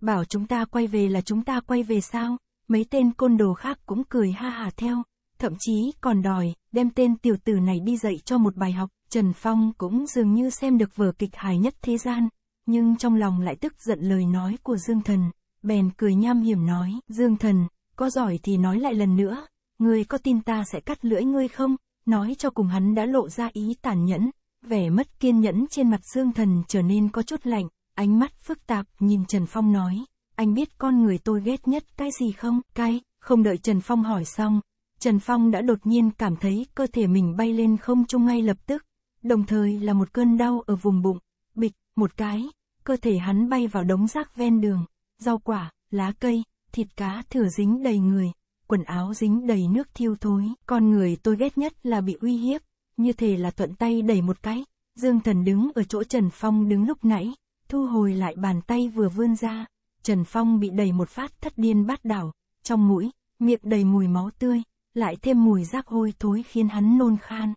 Bảo chúng ta quay về là chúng ta quay về sao, mấy tên côn đồ khác cũng cười ha hả theo, thậm chí còn đòi, đem tên tiểu tử này đi dạy cho một bài học, Trần Phong cũng dường như xem được vở kịch hài nhất thế gian, nhưng trong lòng lại tức giận lời nói của Dương Thần, bèn cười nham hiểm nói, Dương Thần, có giỏi thì nói lại lần nữa, người có tin ta sẽ cắt lưỡi ngươi không? nói cho cùng hắn đã lộ ra ý tàn nhẫn, vẻ mất kiên nhẫn trên mặt Dương Thần trở nên có chút lạnh, ánh mắt phức tạp nhìn Trần Phong nói, anh biết con người tôi ghét nhất cái gì không, cái, không đợi Trần Phong hỏi xong, Trần Phong đã đột nhiên cảm thấy cơ thể mình bay lên không trung ngay lập tức, đồng thời là một cơn đau ở vùng bụng, bịch, một cái, cơ thể hắn bay vào đống rác ven đường, rau quả, lá cây, thịt cá thừa dính đầy người, quần áo dính đầy nước thiêu thối. Con người tôi ghét nhất là bị uy hiếp, như thể là thuận tay đẩy một cái. Dương Thần đứng ở chỗ Trần Phong đứng lúc nãy, thu hồi lại bàn tay vừa vươn ra. Trần Phong bị đẩy một phát thất điên bát đảo, trong mũi, miệng đầy mùi máu tươi, lại thêm mùi rác hôi thối khiến hắn nôn khan.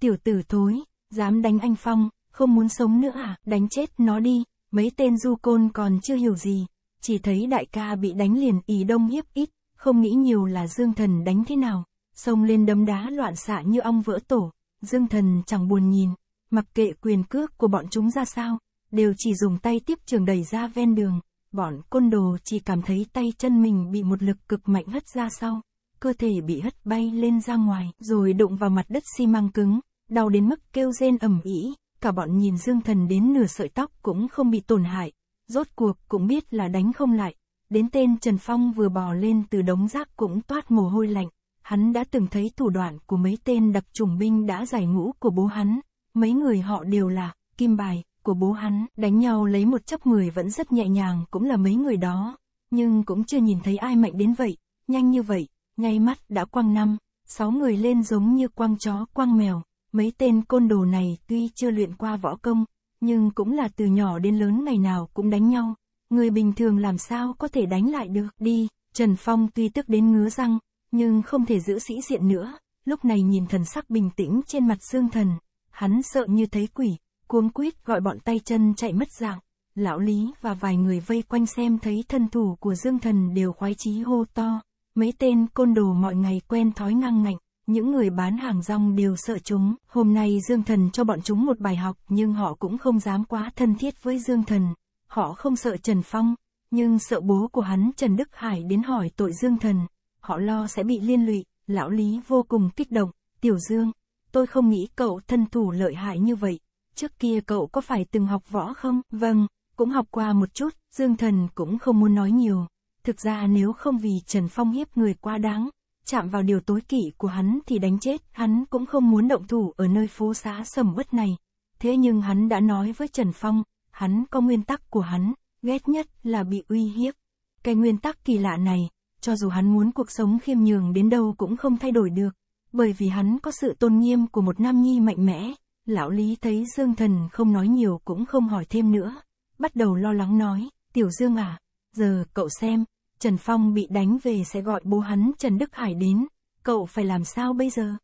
Tiểu tử thối, dám đánh anh Phong, không muốn sống nữa à, đánh chết nó đi, mấy tên du côn còn chưa hiểu gì, chỉ thấy đại ca bị đánh liền ý đông hiếp ít, không nghĩ nhiều là Dương Thần đánh thế nào, xông lên đấm đá loạn xạ như ong vỡ tổ, Dương Thần chẳng buồn nhìn, mặc kệ quyền cước của bọn chúng ra sao, đều chỉ dùng tay tiếp trường đẩy ra ven đường, bọn côn đồ chỉ cảm thấy tay chân mình bị một lực cực mạnh hất ra sau, cơ thể bị hất bay lên ra ngoài, rồi đụng vào mặt đất xi măng cứng, đau đến mức kêu rên ầm ĩ, cả bọn nhìn Dương Thần đến nửa sợi tóc cũng không bị tổn hại, rốt cuộc cũng biết là đánh không lại, đến tên Trần Phong vừa bò lên từ đống rác cũng toát mồ hôi lạnh, hắn đã từng thấy thủ đoạn của mấy tên đặc trùng binh đã giải ngũ của bố hắn, mấy người họ đều là kim bài của bố hắn, đánh nhau lấy một chấp người vẫn rất nhẹ nhàng cũng là mấy người đó, nhưng cũng chưa nhìn thấy ai mạnh đến vậy, nhanh như vậy, nháy mắt đã quăng năm, sáu người lên giống như quăng chó quăng mèo, mấy tên côn đồ này tuy chưa luyện qua võ công, nhưng cũng là từ nhỏ đến lớn ngày nào cũng đánh nhau, người bình thường làm sao có thể đánh lại được đi, Trần Phong tuy tức đến ngứa răng, nhưng không thể giữ sĩ diện nữa, lúc này nhìn thần sắc bình tĩnh trên mặt Dương Thần, hắn sợ như thấy quỷ, cuống quýt gọi bọn tay chân chạy mất dạng. Lão Lý và vài người vây quanh xem thấy thân thủ của Dương Thần đều khoái chí hô to, mấy tên côn đồ mọi ngày quen thói ngang ngạnh, những người bán hàng rong đều sợ chúng, hôm nay Dương Thần cho bọn chúng một bài học nhưng họ cũng không dám quá thân thiết với Dương Thần, Họ không sợ Trần Phong, nhưng sợ bố của hắn Trần Đức Hải đến hỏi tội Dương Thần. Họ lo sẽ bị liên lụy, lão Lý vô cùng kích động, Tiểu Dương, tôi không nghĩ cậu thân thủ lợi hại như vậy. Trước kia cậu có phải từng học võ không? Vâng, cũng học qua một chút, Dương Thần cũng không muốn nói nhiều. Thực ra nếu không vì Trần Phong hiếp người quá đáng, chạm vào điều tối kỵ của hắn thì đánh chết, hắn cũng không muốn động thủ ở nơi phố xá sầm uất này. Thế nhưng hắn đã nói với Trần Phong, hắn có nguyên tắc của hắn, ghét nhất là bị uy hiếp. Cái nguyên tắc kỳ lạ này, cho dù hắn muốn cuộc sống khiêm nhường đến đâu cũng không thay đổi được, bởi vì hắn có sự tôn nghiêm của một nam nhi mạnh mẽ. Lão Lý thấy Dương Thần không nói nhiều cũng không hỏi thêm nữa, bắt đầu lo lắng nói, Tiểu Dương à, giờ cậu xem, Trần Phong bị đánh về sẽ gọi bố hắn Trần Đức Hải đến, cậu phải làm sao bây giờ?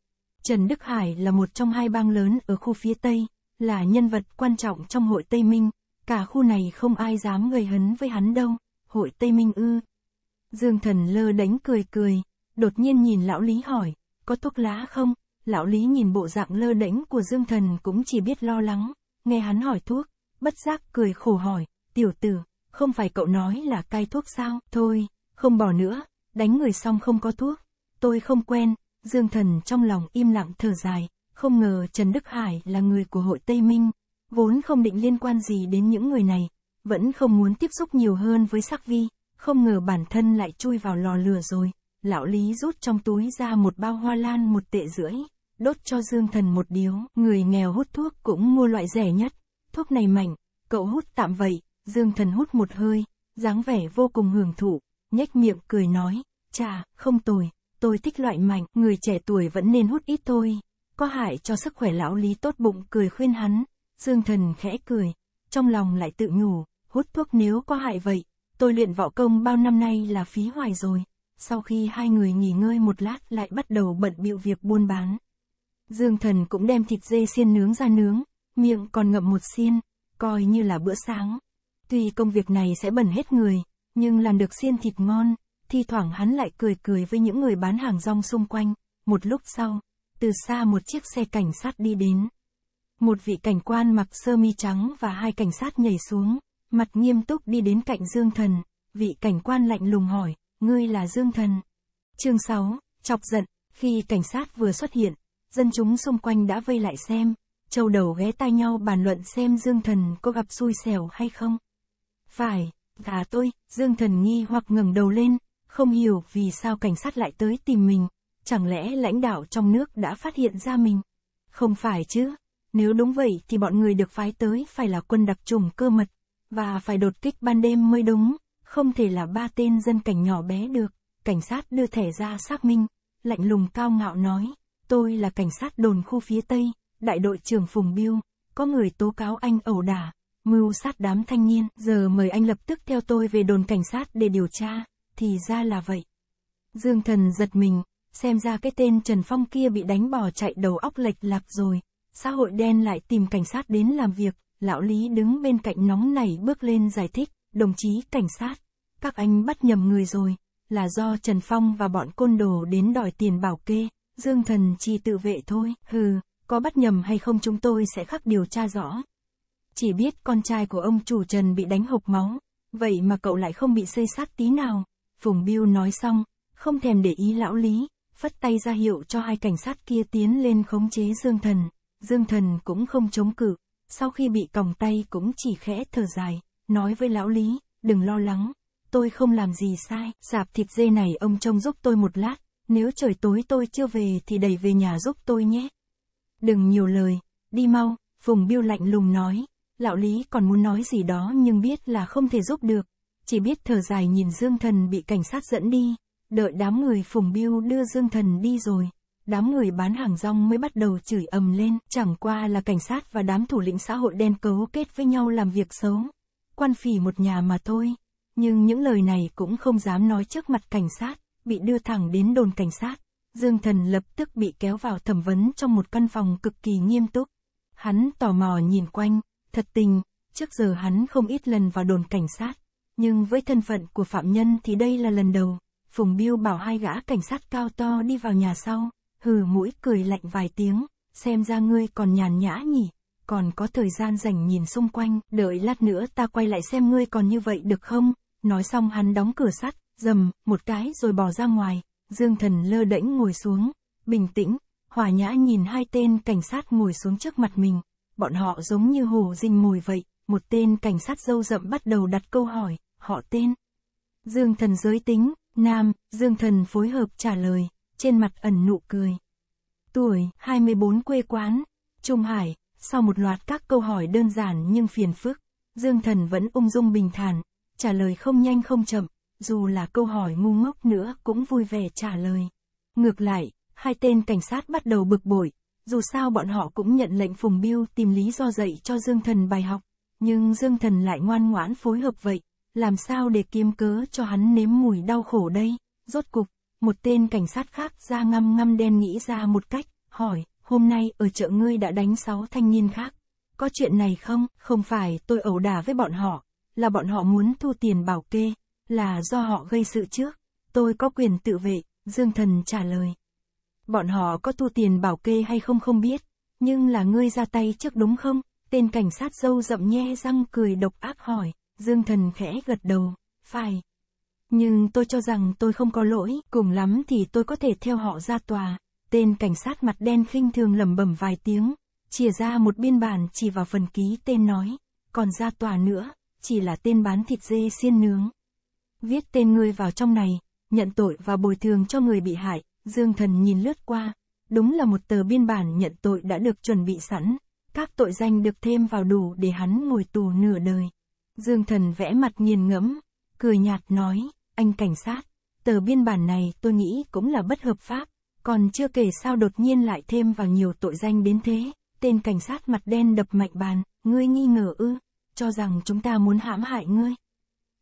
Trần Đức Hải là một trong hai bang lớn ở khu phía Tây, là nhân vật quan trọng trong hội Tây Minh, Cả khu này không ai dám gây hấn với hắn đâu, hội Tây Minh ư. Dương thần lơ đánh cười cười, đột nhiên nhìn lão Lý hỏi, có thuốc lá không? Lão Lý nhìn bộ dạng lơ đánh của Dương thần cũng chỉ biết lo lắng, nghe hắn hỏi thuốc, bất giác cười khổ hỏi, tiểu tử, không phải cậu nói là cai thuốc sao? Thôi, không bỏ nữa, đánh người xong không có thuốc. Tôi không quen, Dương thần trong lòng im lặng thở dài, không ngờ Trần Đức Hải là người của hội Tây Minh vốn không định liên quan gì đến những người này, vẫn không muốn tiếp xúc nhiều hơn với sắc vi, không ngờ bản thân lại chui vào lò lửa rồi. Lão Lý rút trong túi ra một bao hoa lan một tệ rưỡi, đốt cho Dương Thần một điếu. Người nghèo hút thuốc cũng mua loại rẻ nhất, thuốc này mạnh, cậu hút tạm vậy, Dương Thần hút một hơi, dáng vẻ vô cùng hưởng thụ, nhếch miệng cười nói, chà, không tồi, tôi thích loại mạnh, người trẻ tuổi vẫn nên hút ít thôi, có hại cho sức khỏe lão Lý tốt bụng cười khuyên hắn, Dương thần khẽ cười, trong lòng lại tự nhủ, hút thuốc nếu có hại vậy, tôi luyện võ công bao năm nay là phí hoài rồi. Sau khi hai người nghỉ ngơi một lát lại bắt đầu bận bịu việc buôn bán. Dương thần cũng đem thịt dê xiên nướng ra nướng, miệng còn ngậm một xiên, coi như là bữa sáng. Tuy công việc này sẽ bẩn hết người, nhưng làm được xiên thịt ngon, thi thoảng hắn lại cười cười với những người bán hàng rong xung quanh. Một lúc sau, từ xa một chiếc xe cảnh sát đi đến. Một vị cảnh quan mặc sơ mi trắng và hai cảnh sát nhảy xuống, mặt nghiêm túc đi đến cạnh Dương Thần, vị cảnh quan lạnh lùng hỏi, ngươi là Dương Thần. Chương 6, chọc giận, khi cảnh sát vừa xuất hiện, dân chúng xung quanh đã vây lại xem, châu đầu ghé tai nhau bàn luận xem Dương Thần có gặp xui xẻo hay không. Phải, gà tôi, Dương Thần nghi hoặc ngẩng đầu lên, không hiểu vì sao cảnh sát lại tới tìm mình, chẳng lẽ lãnh đạo trong nước đã phát hiện ra mình? Không phải chứ, nếu đúng vậy thì bọn người được phái tới phải là quân đặc trùng cơ mật, và phải đột kích ban đêm mới đúng, không thể là ba tên dân cảnh nhỏ bé được. Cảnh sát đưa thẻ ra xác minh, lạnh lùng cao ngạo nói, tôi là cảnh sát đồn khu phía Tây, đại đội trưởng Phùng Biêu, có người tố cáo anh ẩu đả, mưu sát đám thanh niên, giờ mời anh lập tức theo tôi về đồn cảnh sát để điều tra, thì ra là vậy. Dương thần giật mình, xem ra cái tên Trần Phong kia bị đánh bỏ chạy đầu óc lệch lạc rồi xã hội đen lại tìm cảnh sát đến làm việc, lão Lý đứng bên cạnh nóng nảy bước lên giải thích, đồng chí cảnh sát, các anh bắt nhầm người rồi, là do Trần Phong và bọn côn đồ đến đòi tiền bảo kê, Dương Thần chỉ tự vệ thôi, hừ, có bắt nhầm hay không chúng tôi sẽ khắc điều tra rõ. Chỉ biết con trai của ông chủ Trần bị đánh hộp máu, vậy mà cậu lại không bị xây sát tí nào, Phùng Biêu nói xong, không thèm để ý lão Lý, phất tay ra hiệu cho hai cảnh sát kia tiến lên khống chế Dương Thần. Dương Thần cũng không chống cự, sau khi bị còng tay cũng chỉ khẽ thở dài, nói với lão Lý, đừng lo lắng, tôi không làm gì sai, sạp thịt dê này ông trông giúp tôi một lát, nếu trời tối tôi chưa về thì đẩy về nhà giúp tôi nhé. Đừng nhiều lời, đi mau, Phùng Biêu lạnh lùng nói, lão Lý còn muốn nói gì đó nhưng biết là không thể giúp được, chỉ biết thở dài nhìn Dương Thần bị cảnh sát dẫn đi, đợi đám người Phùng Biêu đưa Dương Thần đi rồi đám người bán hàng rong mới bắt đầu chửi ầm lên, chẳng qua là cảnh sát và đám thủ lĩnh xã hội đen cấu kết với nhau làm việc xấu. Quan phỉ một nhà mà thôi, nhưng những lời này cũng không dám nói trước mặt cảnh sát, bị đưa thẳng đến đồn cảnh sát. Dương Thần lập tức bị kéo vào thẩm vấn trong một căn phòng cực kỳ nghiêm túc. Hắn tò mò nhìn quanh, thật tình, trước giờ hắn không ít lần vào đồn cảnh sát, nhưng với thân phận của phạm nhân thì đây là lần đầu. Phùng Biêu bảo hai gã cảnh sát cao to đi vào nhà sau, hừ mũi cười lạnh vài tiếng, xem ra ngươi còn nhàn nhã nhỉ, còn có thời gian dành nhìn xung quanh, đợi lát nữa ta quay lại xem ngươi còn như vậy được không, nói xong hắn đóng cửa sắt, dầm, một cái rồi bỏ ra ngoài, dương thần lơ đễnh ngồi xuống, bình tĩnh, hòa nhã nhìn hai tên cảnh sát ngồi xuống trước mặt mình, bọn họ giống như hồ dinh mùi vậy, một tên cảnh sát dâu rậm bắt đầu đặt câu hỏi, họ tên. Dương thần giới tính, nam, dương thần phối hợp trả lời, trên mặt ẩn nụ cười. Tuổi 24 quê quán, Trung Hải, sau một loạt các câu hỏi đơn giản nhưng phiền phức, Dương Thần vẫn ung dung bình thản, trả lời không nhanh không chậm, dù là câu hỏi ngu ngốc nữa cũng vui vẻ trả lời. Ngược lại, hai tên cảnh sát bắt đầu bực bội, dù sao bọn họ cũng nhận lệnh Phùng Biêu tìm lý do dạy cho Dương Thần bài học, nhưng Dương Thần lại ngoan ngoãn phối hợp vậy, làm sao để kiếm cớ cho hắn nếm mùi đau khổ đây, rốt cục, một tên cảnh sát khác da ngăm ngăm đen nghĩ ra một cách, hỏi, hôm nay ở chợ ngươi đã đánh sáu thanh niên khác. Có chuyện này không? Không phải tôi ẩu đả với bọn họ, là bọn họ muốn thu tiền bảo kê, là do họ gây sự trước. Tôi có quyền tự vệ, Dương Thần trả lời. Bọn họ có thu tiền bảo kê hay không không biết, nhưng là ngươi ra tay trước đúng không? Tên cảnh sát dâu rậm nhe răng cười độc ác hỏi, Dương Thần khẽ gật đầu, phải. Nhưng tôi cho rằng tôi không có lỗi, cùng lắm thì tôi có thể theo họ ra tòa. Tên cảnh sát mặt đen khinh thường lẩm bẩm vài tiếng, chìa ra một biên bản chỉ vào phần ký tên nói, còn ra tòa nữa, chỉ là tên bán thịt dê xiên nướng. Viết tên ngươi vào trong này, nhận tội và bồi thường cho người bị hại, Dương Thần nhìn lướt qua, đúng là một tờ biên bản nhận tội đã được chuẩn bị sẵn, các tội danh được thêm vào đủ để hắn ngồi tù nửa đời. Dương Thần vẽ mặt nghiền ngẫm, cười nhạt nói, anh cảnh sát, tờ biên bản này tôi nghĩ cũng là bất hợp pháp, còn chưa kể sao đột nhiên lại thêm vào nhiều tội danh đến thế. Tên cảnh sát mặt đen đập mạnh bàn, ngươi nghi ngờ ư, cho rằng chúng ta muốn hãm hại ngươi.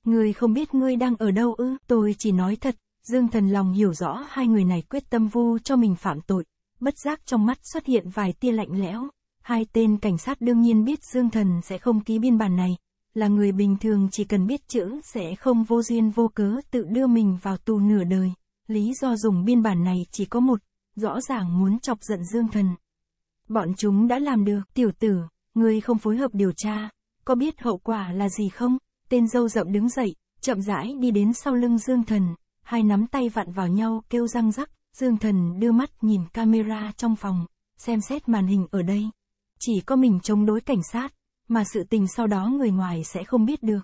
Ngươi không biết ngươi đang ở đâu ư, tôi chỉ nói thật, Dương Thần lòng hiểu rõ hai người này quyết tâm vu cho mình phạm tội, bất giác trong mắt xuất hiện vài tia lạnh lẽo. Hai tên cảnh sát đương nhiên biết Dương Thần sẽ không ký biên bản này, là người bình thường chỉ cần biết chữ sẽ không vô duyên vô cớ tự đưa mình vào tù nửa đời. Lý do dùng biên bản này chỉ có một, rõ ràng muốn chọc giận Dương Thần. Bọn chúng đã làm được, tiểu tử, ngươi không phối hợp điều tra, có biết hậu quả là gì không? Tên dâu rậm đứng dậy, chậm rãi đi đến sau lưng Dương Thần, hai nắm tay vặn vào nhau kêu răng rắc, Dương Thần đưa mắt nhìn camera trong phòng, xem xét màn hình ở đây. Chỉ có mình chống đối cảnh sát, mà sự tình sau đó người ngoài sẽ không biết được.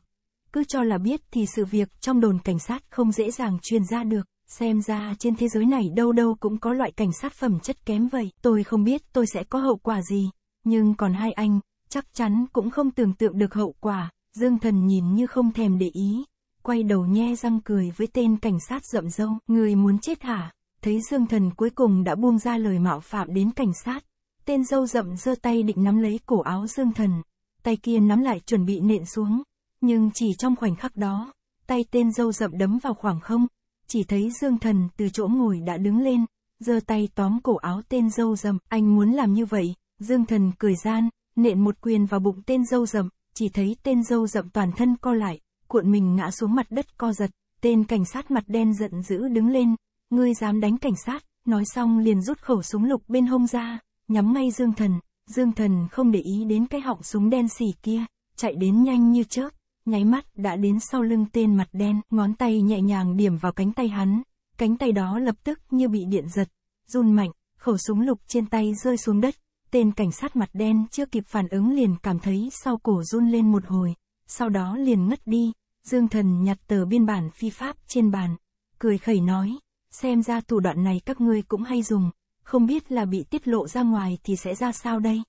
Cứ cho là biết thì sự việc trong đồn cảnh sát không dễ dàng truyền ra được, xem ra trên thế giới này đâu đâu cũng có loại cảnh sát phẩm chất kém vậy, tôi không biết tôi sẽ có hậu quả gì, nhưng còn hai anh, chắc chắn cũng không tưởng tượng được hậu quả, Dương Thần nhìn như không thèm để ý, quay đầu nhe răng cười với tên cảnh sát rậm râu, người muốn chết hả? Thấy Dương Thần cuối cùng đã buông ra lời mạo phạm đến cảnh sát, tên dâu rậm giơ tay định nắm lấy cổ áo Dương Thần, tay kia nắm lại chuẩn bị nện xuống. Nhưng chỉ trong khoảnh khắc đó, tay tên dâu rậm đấm vào khoảng không, chỉ thấy Dương Thần từ chỗ ngồi đã đứng lên, giơ tay tóm cổ áo tên dâu rậm, anh muốn làm như vậy, Dương Thần cười gian, nện một quyền vào bụng tên dâu rậm, chỉ thấy tên dâu rậm toàn thân co lại, cuộn mình ngã xuống mặt đất co giật, tên cảnh sát mặt đen giận dữ đứng lên, ngươi dám đánh cảnh sát, nói xong liền rút khẩu súng lục bên hông ra, nhắm ngay Dương Thần. Dương Thần không để ý đến cái họng súng đen xỉ kia, chạy đến nhanh như chớp, nháy mắt đã đến sau lưng tên mặt đen, ngón tay nhẹ nhàng điểm vào cánh tay hắn, cánh tay đó lập tức như bị điện giật, run mạnh, khẩu súng lục trên tay rơi xuống đất, tên cảnh sát mặt đen chưa kịp phản ứng liền cảm thấy sau cổ run lên một hồi, sau đó liền ngất đi, Dương Thần nhặt tờ biên bản phi pháp trên bàn, cười khẩy nói, xem ra thủ đoạn này các ngươi cũng hay dùng, không biết là bị tiết lộ ra ngoài thì sẽ ra sao đây.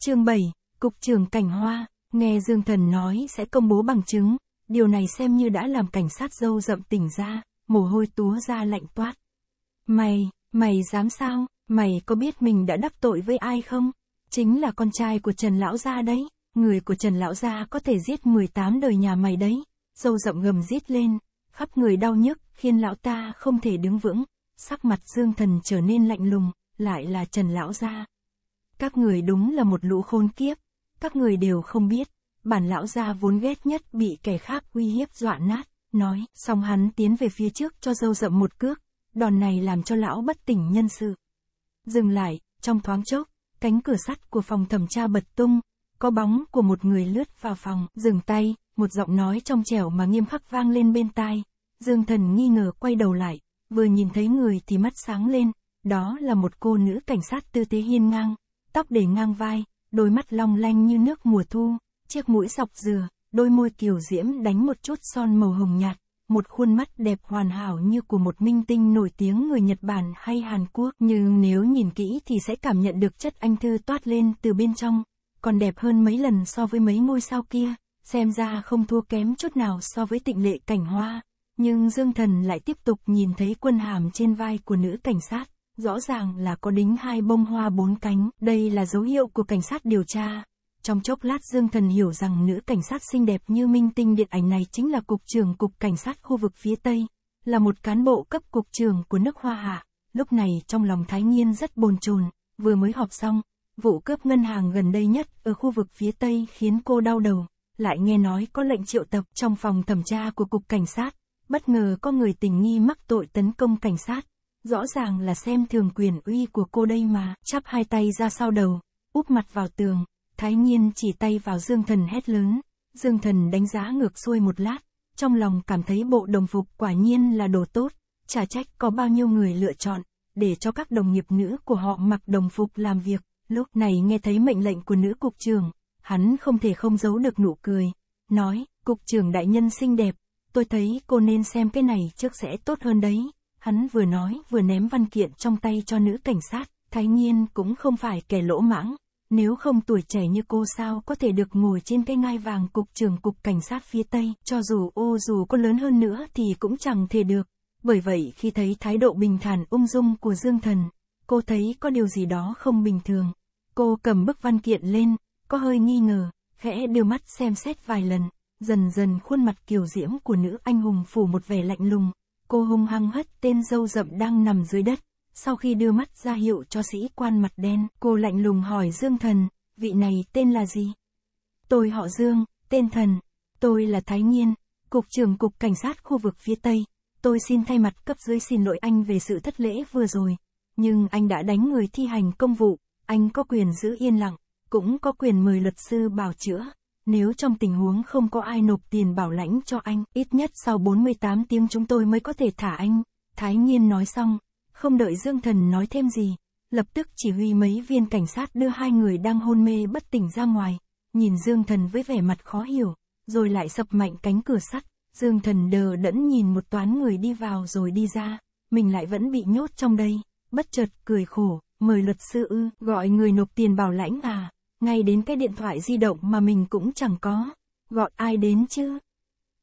Chương 7, Cục trưởng Cảnh Hoa, nghe Dương Thần nói sẽ công bố bằng chứng, điều này xem như đã làm cảnh sát dâu rậm tỉnh ra, mồ hôi túa ra lạnh toát. Mày, mày dám sao, mày có biết mình đã đắc tội với ai không? Chính là con trai của Trần Lão Gia đấy, người của Trần Lão Gia có thể giết 18 đời nhà mày đấy, dâu rậm gầm giết lên, khắp người đau nhức, khiến lão ta không thể đứng vững sắc mặt Dương Thần trở nên lạnh lùng, lại là Trần Lão Gia. Các người đúng là một lũ khôn kiếp, các người đều không biết, bản Lão Gia vốn ghét nhất bị kẻ khác uy hiếp dọa nát, nói, xong hắn tiến về phía trước cho dâu rậm một cước, đòn này làm cho Lão bất tỉnh nhân sự. Dừng lại, trong thoáng chốc, cánh cửa sắt của phòng thẩm tra bật tung, có bóng của một người lướt vào phòng, dừng tay, một giọng nói trong trẻo mà nghiêm khắc vang lên bên tai. Dương thần nghi ngờ quay đầu lại, vừa nhìn thấy người thì mắt sáng lên, đó là một cô nữ cảnh sát tư thế hiên ngang, tóc để ngang vai, đôi mắt long lanh như nước mùa thu, chiếc mũi dọc dừa, đôi môi kiều diễm đánh một chút son màu hồng nhạt, một khuôn mắt đẹp hoàn hảo như của một minh tinh nổi tiếng người Nhật Bản hay Hàn Quốc, nhưng nếu nhìn kỹ thì sẽ cảm nhận được chất anh thư toát lên từ bên trong, còn đẹp hơn mấy lần so với mấy ngôi sao kia, xem ra không thua kém chút nào so với tịnh lệ cảnh hoa. Nhưng Dương Thần lại tiếp tục nhìn thấy quân hàm trên vai của nữ cảnh sát, rõ ràng là có đính hai bông hoa bốn cánh, đây là dấu hiệu của cảnh sát điều tra. Trong chốc lát Dương Thần hiểu rằng nữ cảnh sát xinh đẹp như minh tinh điện ảnh này chính là cục trưởng cục cảnh sát khu vực phía Tây, là một cán bộ cấp cục trưởng của nước Hoa Hạ. Lúc này trong lòng Thái Nhiên rất bồn chồn, vừa mới họp xong, vụ cướp ngân hàng gần đây nhất ở khu vực phía Tây khiến cô đau đầu, lại nghe nói có lệnh triệu tập trong phòng thẩm tra của cục cảnh sát, bất ngờ có người tình nghi mắc tội tấn công cảnh sát. Rõ ràng là xem thường quyền uy của cô đây mà, chắp hai tay ra sau đầu, úp mặt vào tường, thái nhiên chỉ tay vào Dương Thần hét lớn. Dương Thần đánh giá ngược xuôi một lát, trong lòng cảm thấy bộ đồng phục quả nhiên là đồ tốt, chả trách có bao nhiêu người lựa chọn, để cho các đồng nghiệp nữ của họ mặc đồng phục làm việc. Lúc này nghe thấy mệnh lệnh của nữ cục trưởng, hắn không thể không giấu được nụ cười, nói, cục trưởng đại nhân xinh đẹp, tôi thấy cô nên xem cái này trước sẽ tốt hơn đấy. Hắn vừa nói vừa ném văn kiện trong tay cho nữ cảnh sát, thái nhiên cũng không phải kẻ lỗ mãng. Nếu không tuổi trẻ như cô sao có thể được ngồi trên cái ngai vàng cục trưởng cục cảnh sát phía Tây, cho dù ô dù có lớn hơn nữa thì cũng chẳng thể được. Bởi vậy khi thấy thái độ bình thản ung dung của Dương Thần, cô thấy có điều gì đó không bình thường. Cô cầm bức văn kiện lên, có hơi nghi ngờ, khẽ đưa mắt xem xét vài lần, dần dần khuôn mặt kiều diễm của nữ anh hùng phủ một vẻ lạnh lùng, cô hung hăng hất tên dâu rậm đang nằm dưới đất, sau khi đưa mắt ra hiệu cho sĩ quan mặt đen, cô lạnh lùng hỏi Dương Thần, vị này tên là gì? Tôi họ Dương, tên Thần, tôi là Thái Nhiên, Cục trưởng Cục Cảnh sát khu vực phía Tây, tôi xin thay mặt cấp dưới xin lỗi anh về sự thất lễ vừa rồi, nhưng anh đã đánh người thi hành công vụ, anh có quyền giữ yên lặng, cũng có quyền mời luật sư bào chữa. Nếu trong tình huống không có ai nộp tiền bảo lãnh cho anh, ít nhất sau 48 tiếng chúng tôi mới có thể thả anh. Thái Nhiên nói xong, không đợi Dương Thần nói thêm gì, lập tức chỉ huy mấy viên cảnh sát đưa hai người đang hôn mê bất tỉnh ra ngoài, nhìn Dương Thần với vẻ mặt khó hiểu, rồi lại sập mạnh cánh cửa sắt. Dương Thần đờ đẫn nhìn một toán người đi vào rồi đi ra, mình lại vẫn bị nhốt trong đây, bất chợt cười khổ, mời luật sư ư, gọi người nộp tiền bảo lãnh à ngay đến cái điện thoại di động mà mình cũng chẳng có, gọi ai đến chứ?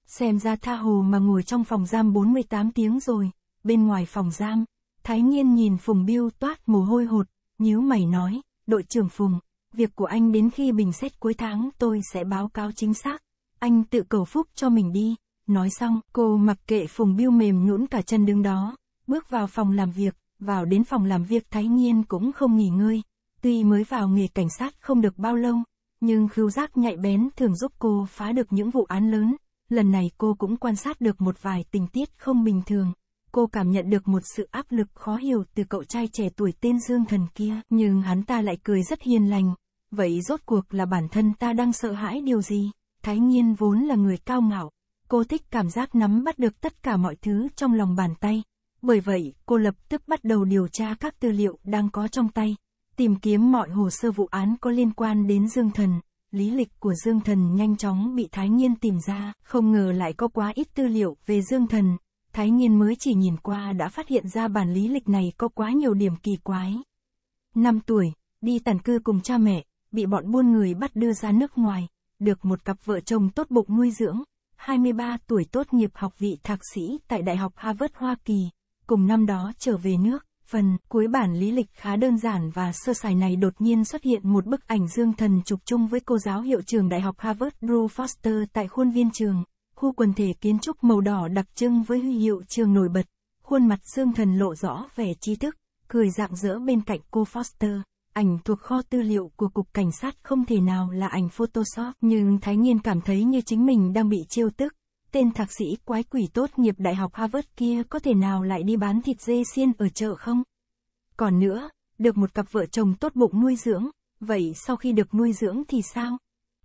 Xem ra tha hồ mà ngồi trong phòng giam 48 tiếng rồi, bên ngoài phòng giam, Thái Nhiên nhìn Phùng Biêu toát mồ hôi hột, nhíu mày nói, đội trưởng Phùng, việc của anh đến khi bình xét cuối tháng tôi sẽ báo cáo chính xác, anh tự cầu phúc cho mình đi. Nói xong, cô mặc kệ Phùng Biêu mềm nhũn cả chân đứng đó, bước vào phòng làm việc, vào đến phòng làm việc Thái Nhiên cũng không nghỉ ngơi, Tuy mới vào nghề cảnh sát không được bao lâu, nhưng khứu giác nhạy bén thường giúp cô phá được những vụ án lớn. Lần này cô cũng quan sát được một vài tình tiết không bình thường. Cô cảm nhận được một sự áp lực khó hiểu từ cậu trai trẻ tuổi tên Dương Thần kia, nhưng hắn ta lại cười rất hiền lành. Vậy rốt cuộc là bản thân ta đang sợ hãi điều gì? Thái Nhiên vốn là người cao ngạo, cô thích cảm giác nắm bắt được tất cả mọi thứ trong lòng bàn tay. Bởi vậy, cô lập tức bắt đầu điều tra các tư liệu đang có trong tay tìm kiếm mọi hồ sơ vụ án có liên quan đến Dương Thần. Lý lịch của Dương Thần nhanh chóng bị Thái Nhiên tìm ra, không ngờ lại có quá ít tư liệu về Dương Thần. Thái Nhiên mới chỉ nhìn qua đã phát hiện ra bản lý lịch này có quá nhiều điểm kỳ quái. Năm tuổi, đi tản cư cùng cha mẹ, bị bọn buôn người bắt đưa ra nước ngoài, được một cặp vợ chồng tốt bụng nuôi dưỡng. 23 tuổi tốt nghiệp học vị thạc sĩ tại Đại học Harvard Hoa Kỳ, cùng năm đó trở về nước phần, cuối bản lý lịch khá đơn giản và sơ sài này đột nhiên xuất hiện một bức ảnh dương thần chụp chung với cô giáo hiệu trường Đại học Harvard Drew Foster tại khuôn viên trường, khu quần thể kiến trúc màu đỏ đặc trưng với huy hiệu trường nổi bật, khuôn mặt dương thần lộ rõ vẻ trí thức, cười rạng rỡ bên cạnh cô Foster. Ảnh thuộc kho tư liệu của Cục Cảnh sát không thể nào là ảnh Photoshop nhưng Thái nhiên cảm thấy như chính mình đang bị chiêu tức tên thạc sĩ quái quỷ tốt nghiệp Đại học Harvard kia có thể nào lại đi bán thịt dê xiên ở chợ không? Còn nữa, được một cặp vợ chồng tốt bụng nuôi dưỡng, vậy sau khi được nuôi dưỡng thì sao?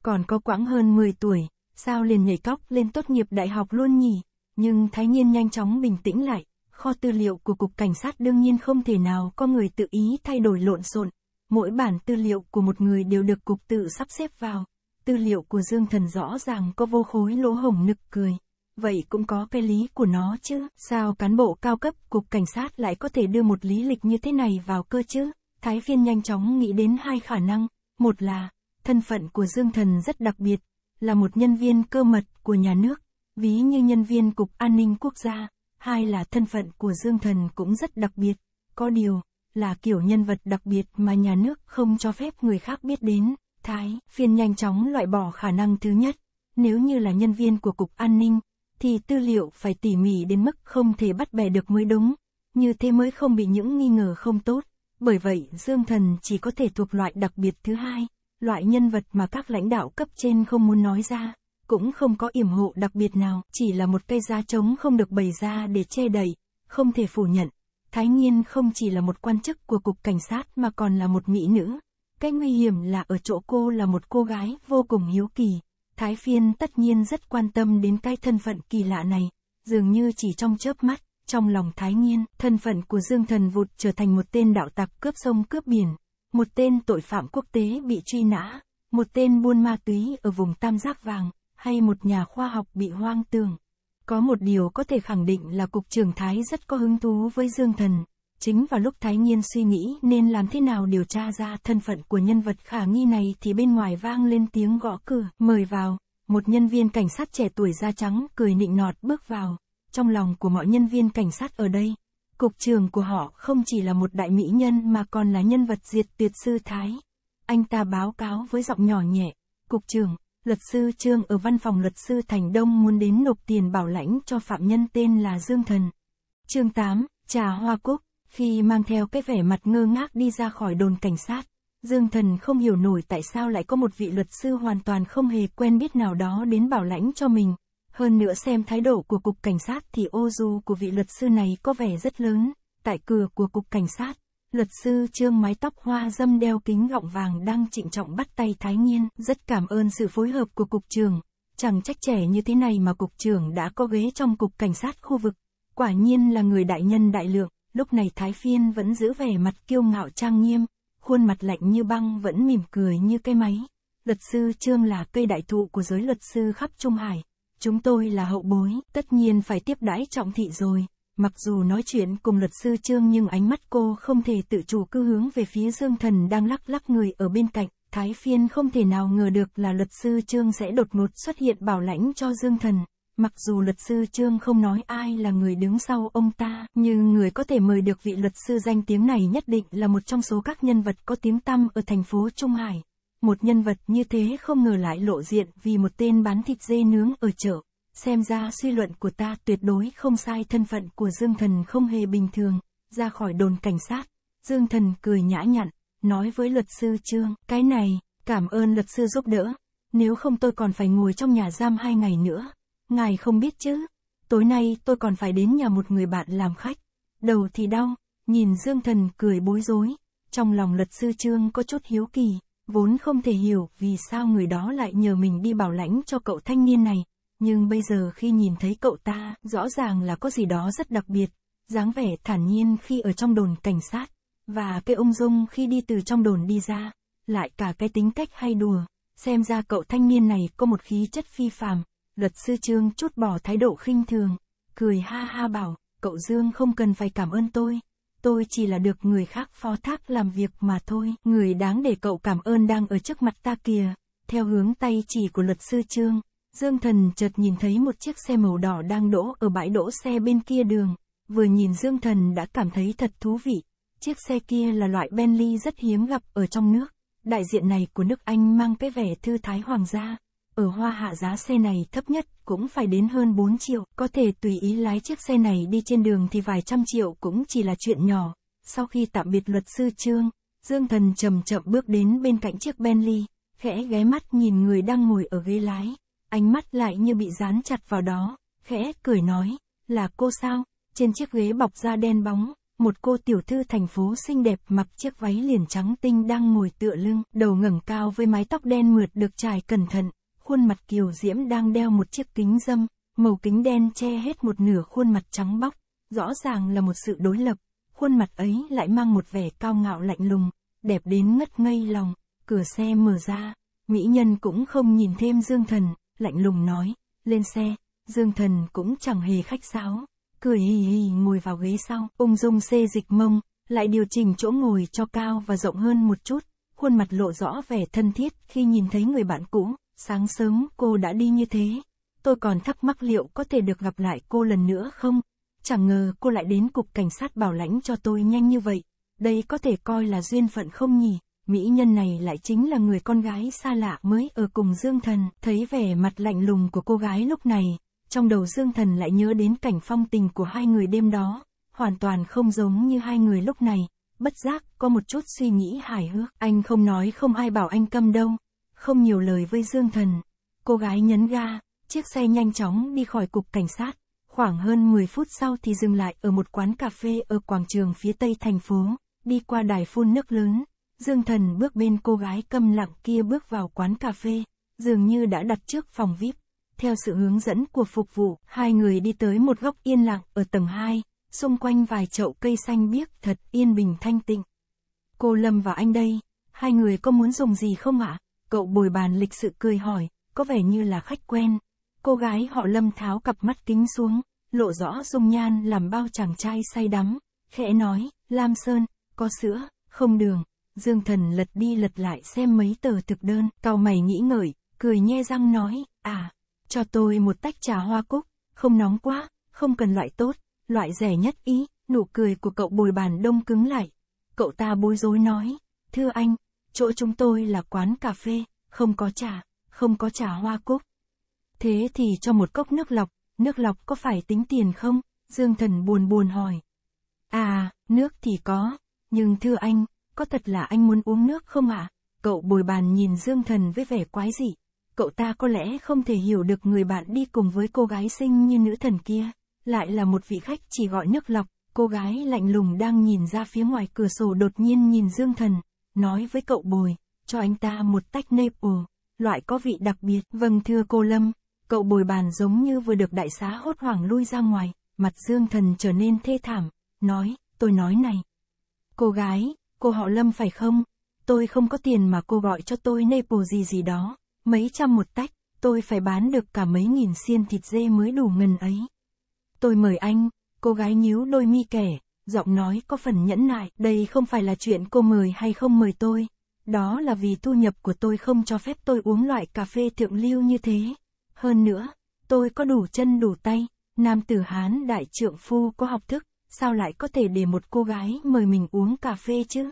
Còn có quãng hơn 10 tuổi, sao liền nhảy cóc lên tốt nghiệp đại học luôn nhỉ? Nhưng Thái Nhiên nhanh chóng bình tĩnh lại, kho tư liệu của Cục Cảnh sát đương nhiên không thể nào có người tự ý thay đổi lộn xộn. Mỗi bản tư liệu của một người đều được Cục tự sắp xếp vào tư liệu của Dương Thần rõ ràng có vô khối lỗ hổng nực cười. Vậy cũng có cái lý của nó chứ, sao cán bộ cao cấp cục cảnh sát lại có thể đưa một lý lịch như thế này vào cơ chứ? Thái phiên nhanh chóng nghĩ đến hai khả năng, một là, thân phận của Dương Thần rất đặc biệt, là một nhân viên cơ mật của nhà nước, ví như nhân viên Cục An ninh Quốc gia, hai là thân phận của Dương Thần cũng rất đặc biệt, có điều, là kiểu nhân vật đặc biệt mà nhà nước không cho phép người khác biết đến. Thái Phiên nhanh chóng loại bỏ khả năng thứ nhất, nếu như là nhân viên của Cục An ninh, thì tư liệu phải tỉ mỉ đến mức không thể bắt bẻ được mới đúng, như thế mới không bị những nghi ngờ không tốt. Bởi vậy, Dương Thần chỉ có thể thuộc loại đặc biệt thứ hai, loại nhân vật mà các lãnh đạo cấp trên không muốn nói ra, cũng không có yểm hộ đặc biệt nào, chỉ là một cây giá trống không được bày ra để che đậy, không thể phủ nhận. Thái Nhiên không chỉ là một quan chức của cục cảnh sát mà còn là một mỹ nữ, cái nguy hiểm là ở chỗ cô là một cô gái vô cùng hiếu kỳ. Thái phiên tất nhiên rất quan tâm đến cái thân phận kỳ lạ này, dường như chỉ trong chớp mắt, trong lòng thái nhiên, thân phận của Dương Thần vụt trở thành một tên đạo tặc cướp sông cướp biển, một tên tội phạm quốc tế bị truy nã, một tên buôn ma túy ở vùng Tam Giác Vàng, hay một nhà khoa học bị hoang tường. Có một điều có thể khẳng định là Cục trưởng Thái rất có hứng thú với Dương Thần, Chính vào lúc Thái Nhiên suy nghĩ nên làm thế nào điều tra ra thân phận của nhân vật khả nghi này thì bên ngoài vang lên tiếng gõ cửa, mời vào, một nhân viên cảnh sát trẻ tuổi da trắng cười nịnh nọt bước vào, trong lòng của mọi nhân viên cảnh sát ở đây, cục trường của họ không chỉ là một đại mỹ nhân mà còn là nhân vật diệt tuyệt sư Thái. Anh ta báo cáo với giọng nhỏ nhẹ, cục trường, luật sư Trương ở văn phòng luật sư Thành Đông muốn đến nộp tiền bảo lãnh cho phạm nhân tên là Dương Thần. Chương 8, Trà Hoa Cúc khi mang theo cái vẻ mặt ngơ ngác đi ra khỏi đồn cảnh sát, Dương Thần không hiểu nổi tại sao lại có một vị luật sư hoàn toàn không hề quen biết nào đó đến bảo lãnh cho mình. Hơn nữa xem thái độ của cục cảnh sát thì ô du của vị luật sư này có vẻ rất lớn. Tại cửa của cục cảnh sát, luật sư trương mái tóc hoa dâm đeo kính gọng vàng đang trịnh trọng bắt tay Thái Nhiên. Rất cảm ơn sự phối hợp của cục trường. Chẳng trách trẻ như thế này mà cục trưởng đã có ghế trong cục cảnh sát khu vực. Quả nhiên là người đại nhân đại lượng lúc này Thái Phiên vẫn giữ vẻ mặt kiêu ngạo trang nghiêm, khuôn mặt lạnh như băng vẫn mỉm cười như cái máy. Luật sư Trương là cây đại thụ của giới luật sư khắp Trung Hải. Chúng tôi là hậu bối, tất nhiên phải tiếp đãi trọng thị rồi. Mặc dù nói chuyện cùng luật sư Trương nhưng ánh mắt cô không thể tự chủ cứ hướng về phía Dương Thần đang lắc lắc người ở bên cạnh. Thái Phiên không thể nào ngờ được là luật sư Trương sẽ đột ngột xuất hiện bảo lãnh cho Dương Thần. Mặc dù luật sư Trương không nói ai là người đứng sau ông ta, nhưng người có thể mời được vị luật sư danh tiếng này nhất định là một trong số các nhân vật có tiếng tăm ở thành phố Trung Hải. Một nhân vật như thế không ngờ lại lộ diện vì một tên bán thịt dê nướng ở chợ. Xem ra suy luận của ta tuyệt đối không sai thân phận của Dương Thần không hề bình thường. Ra khỏi đồn cảnh sát, Dương Thần cười nhã nhặn, nói với luật sư Trương, cái này, cảm ơn luật sư giúp đỡ. Nếu không tôi còn phải ngồi trong nhà giam hai ngày nữa. Ngài không biết chứ, tối nay tôi còn phải đến nhà một người bạn làm khách. Đầu thì đau, nhìn Dương Thần cười bối rối. Trong lòng luật sư Trương có chút hiếu kỳ, vốn không thể hiểu vì sao người đó lại nhờ mình đi bảo lãnh cho cậu thanh niên này. Nhưng bây giờ khi nhìn thấy cậu ta, rõ ràng là có gì đó rất đặc biệt, dáng vẻ thản nhiên khi ở trong đồn cảnh sát, và cái ông Dung khi đi từ trong đồn đi ra, lại cả cái tính cách hay đùa, xem ra cậu thanh niên này có một khí chất phi phàm. Luật sư Trương chút bỏ thái độ khinh thường, cười ha ha bảo, cậu Dương không cần phải cảm ơn tôi. Tôi chỉ là được người khác phó thác làm việc mà thôi. Người đáng để cậu cảm ơn đang ở trước mặt ta kìa. Theo hướng tay chỉ của luật sư Trương, Dương Thần chợt nhìn thấy một chiếc xe màu đỏ đang đỗ ở bãi đỗ xe bên kia đường. Vừa nhìn Dương Thần đã cảm thấy thật thú vị. Chiếc xe kia là loại Bentley rất hiếm gặp ở trong nước. Đại diện này của nước Anh mang cái vẻ thư thái hoàng gia ở Hoa Hạ giá xe này thấp nhất cũng phải đến hơn 4 triệu, có thể tùy ý lái chiếc xe này đi trên đường thì vài trăm triệu cũng chỉ là chuyện nhỏ. Sau khi tạm biệt luật sư Trương, Dương Thần chậm chậm bước đến bên cạnh chiếc Bentley, khẽ ghé mắt nhìn người đang ngồi ở ghế lái, ánh mắt lại như bị dán chặt vào đó, khẽ cười nói, là cô sao? Trên chiếc ghế bọc da đen bóng, một cô tiểu thư thành phố xinh đẹp mặc chiếc váy liền trắng tinh đang ngồi tựa lưng, đầu ngẩng cao với mái tóc đen mượt được trải cẩn thận, khuôn mặt kiều diễm đang đeo một chiếc kính dâm, màu kính đen che hết một nửa khuôn mặt trắng bóc, rõ ràng là một sự đối lập, khuôn mặt ấy lại mang một vẻ cao ngạo lạnh lùng, đẹp đến ngất ngây lòng, cửa xe mở ra, mỹ nhân cũng không nhìn thêm Dương Thần, lạnh lùng nói, lên xe, Dương Thần cũng chẳng hề khách sáo, cười hì hì ngồi vào ghế sau, ung dung xê dịch mông, lại điều chỉnh chỗ ngồi cho cao và rộng hơn một chút, khuôn mặt lộ rõ vẻ thân thiết khi nhìn thấy người bạn cũ. Sáng sớm cô đã đi như thế. Tôi còn thắc mắc liệu có thể được gặp lại cô lần nữa không? Chẳng ngờ cô lại đến cục cảnh sát bảo lãnh cho tôi nhanh như vậy. Đây có thể coi là duyên phận không nhỉ? Mỹ nhân này lại chính là người con gái xa lạ mới ở cùng Dương Thần. Thấy vẻ mặt lạnh lùng của cô gái lúc này, trong đầu Dương Thần lại nhớ đến cảnh phong tình của hai người đêm đó. Hoàn toàn không giống như hai người lúc này. Bất giác, có một chút suy nghĩ hài hước. Anh không nói không ai bảo anh câm đâu. Không nhiều lời với Dương Thần, cô gái nhấn ga, chiếc xe nhanh chóng đi khỏi cục cảnh sát. Khoảng hơn 10 phút sau thì dừng lại ở một quán cà phê ở quảng trường phía tây thành phố, đi qua đài phun nước lớn. Dương Thần bước bên cô gái câm lặng kia bước vào quán cà phê, dường như đã đặt trước phòng VIP. Theo sự hướng dẫn của phục vụ, hai người đi tới một góc yên lặng ở tầng 2, xung quanh vài chậu cây xanh biếc thật yên bình thanh tịnh. Cô Lâm và anh đây, hai người có muốn dùng gì không ạ? À? Cậu bồi bàn lịch sự cười hỏi, có vẻ như là khách quen. Cô gái họ lâm tháo cặp mắt kính xuống, lộ rõ dung nhan làm bao chàng trai say đắm. Khẽ nói, Lam Sơn, có sữa, không đường. Dương thần lật đi lật lại xem mấy tờ thực đơn, cau mày nghĩ ngợi, cười nhe răng nói, à, cho tôi một tách trà hoa cúc, không nóng quá, không cần loại tốt, loại rẻ nhất ý, nụ cười của cậu bồi bàn đông cứng lại. Cậu ta bối rối nói, thưa anh, chỗ chúng tôi là quán cà phê, không có trà, không có trà hoa cúc. Thế thì cho một cốc nước lọc, nước lọc có phải tính tiền không? Dương Thần buồn buồn hỏi. À, nước thì có, nhưng thưa anh, có thật là anh muốn uống nước không ạ? À? Cậu bồi bàn nhìn Dương Thần với vẻ quái dị. Cậu ta có lẽ không thể hiểu được người bạn đi cùng với cô gái xinh như nữ thần kia, lại là một vị khách chỉ gọi nước lọc, cô gái lạnh lùng đang nhìn ra phía ngoài cửa sổ đột nhiên nhìn Dương Thần, nói với cậu Bồi, cho anh ta một tách Nepal, loại có vị đặc biệt. Vâng thưa cô Lâm, cậu Bồi bàn giống như vừa được đại xá hốt hoảng lui ra ngoài, mặt Dương Thần trở nên thê thảm, nói, tôi nói này. Cô gái, cô họ Lâm phải không? Tôi không có tiền mà cô gọi cho tôi Nepal gì gì đó, mấy trăm một tách, tôi phải bán được cả mấy nghìn xiên thịt dê mới đủ ngần ấy. Tôi mời anh, cô gái nhíu đôi mi kẻ, giọng nói có phần nhẫn nại, đây không phải là chuyện cô mời hay không mời tôi. Đó là vì thu nhập của tôi không cho phép tôi uống loại cà phê thượng lưu như thế. Hơn nữa, tôi có đủ chân đủ tay, nam tử Hán đại trượng phu có học thức, sao lại có thể để một cô gái mời mình uống cà phê chứ?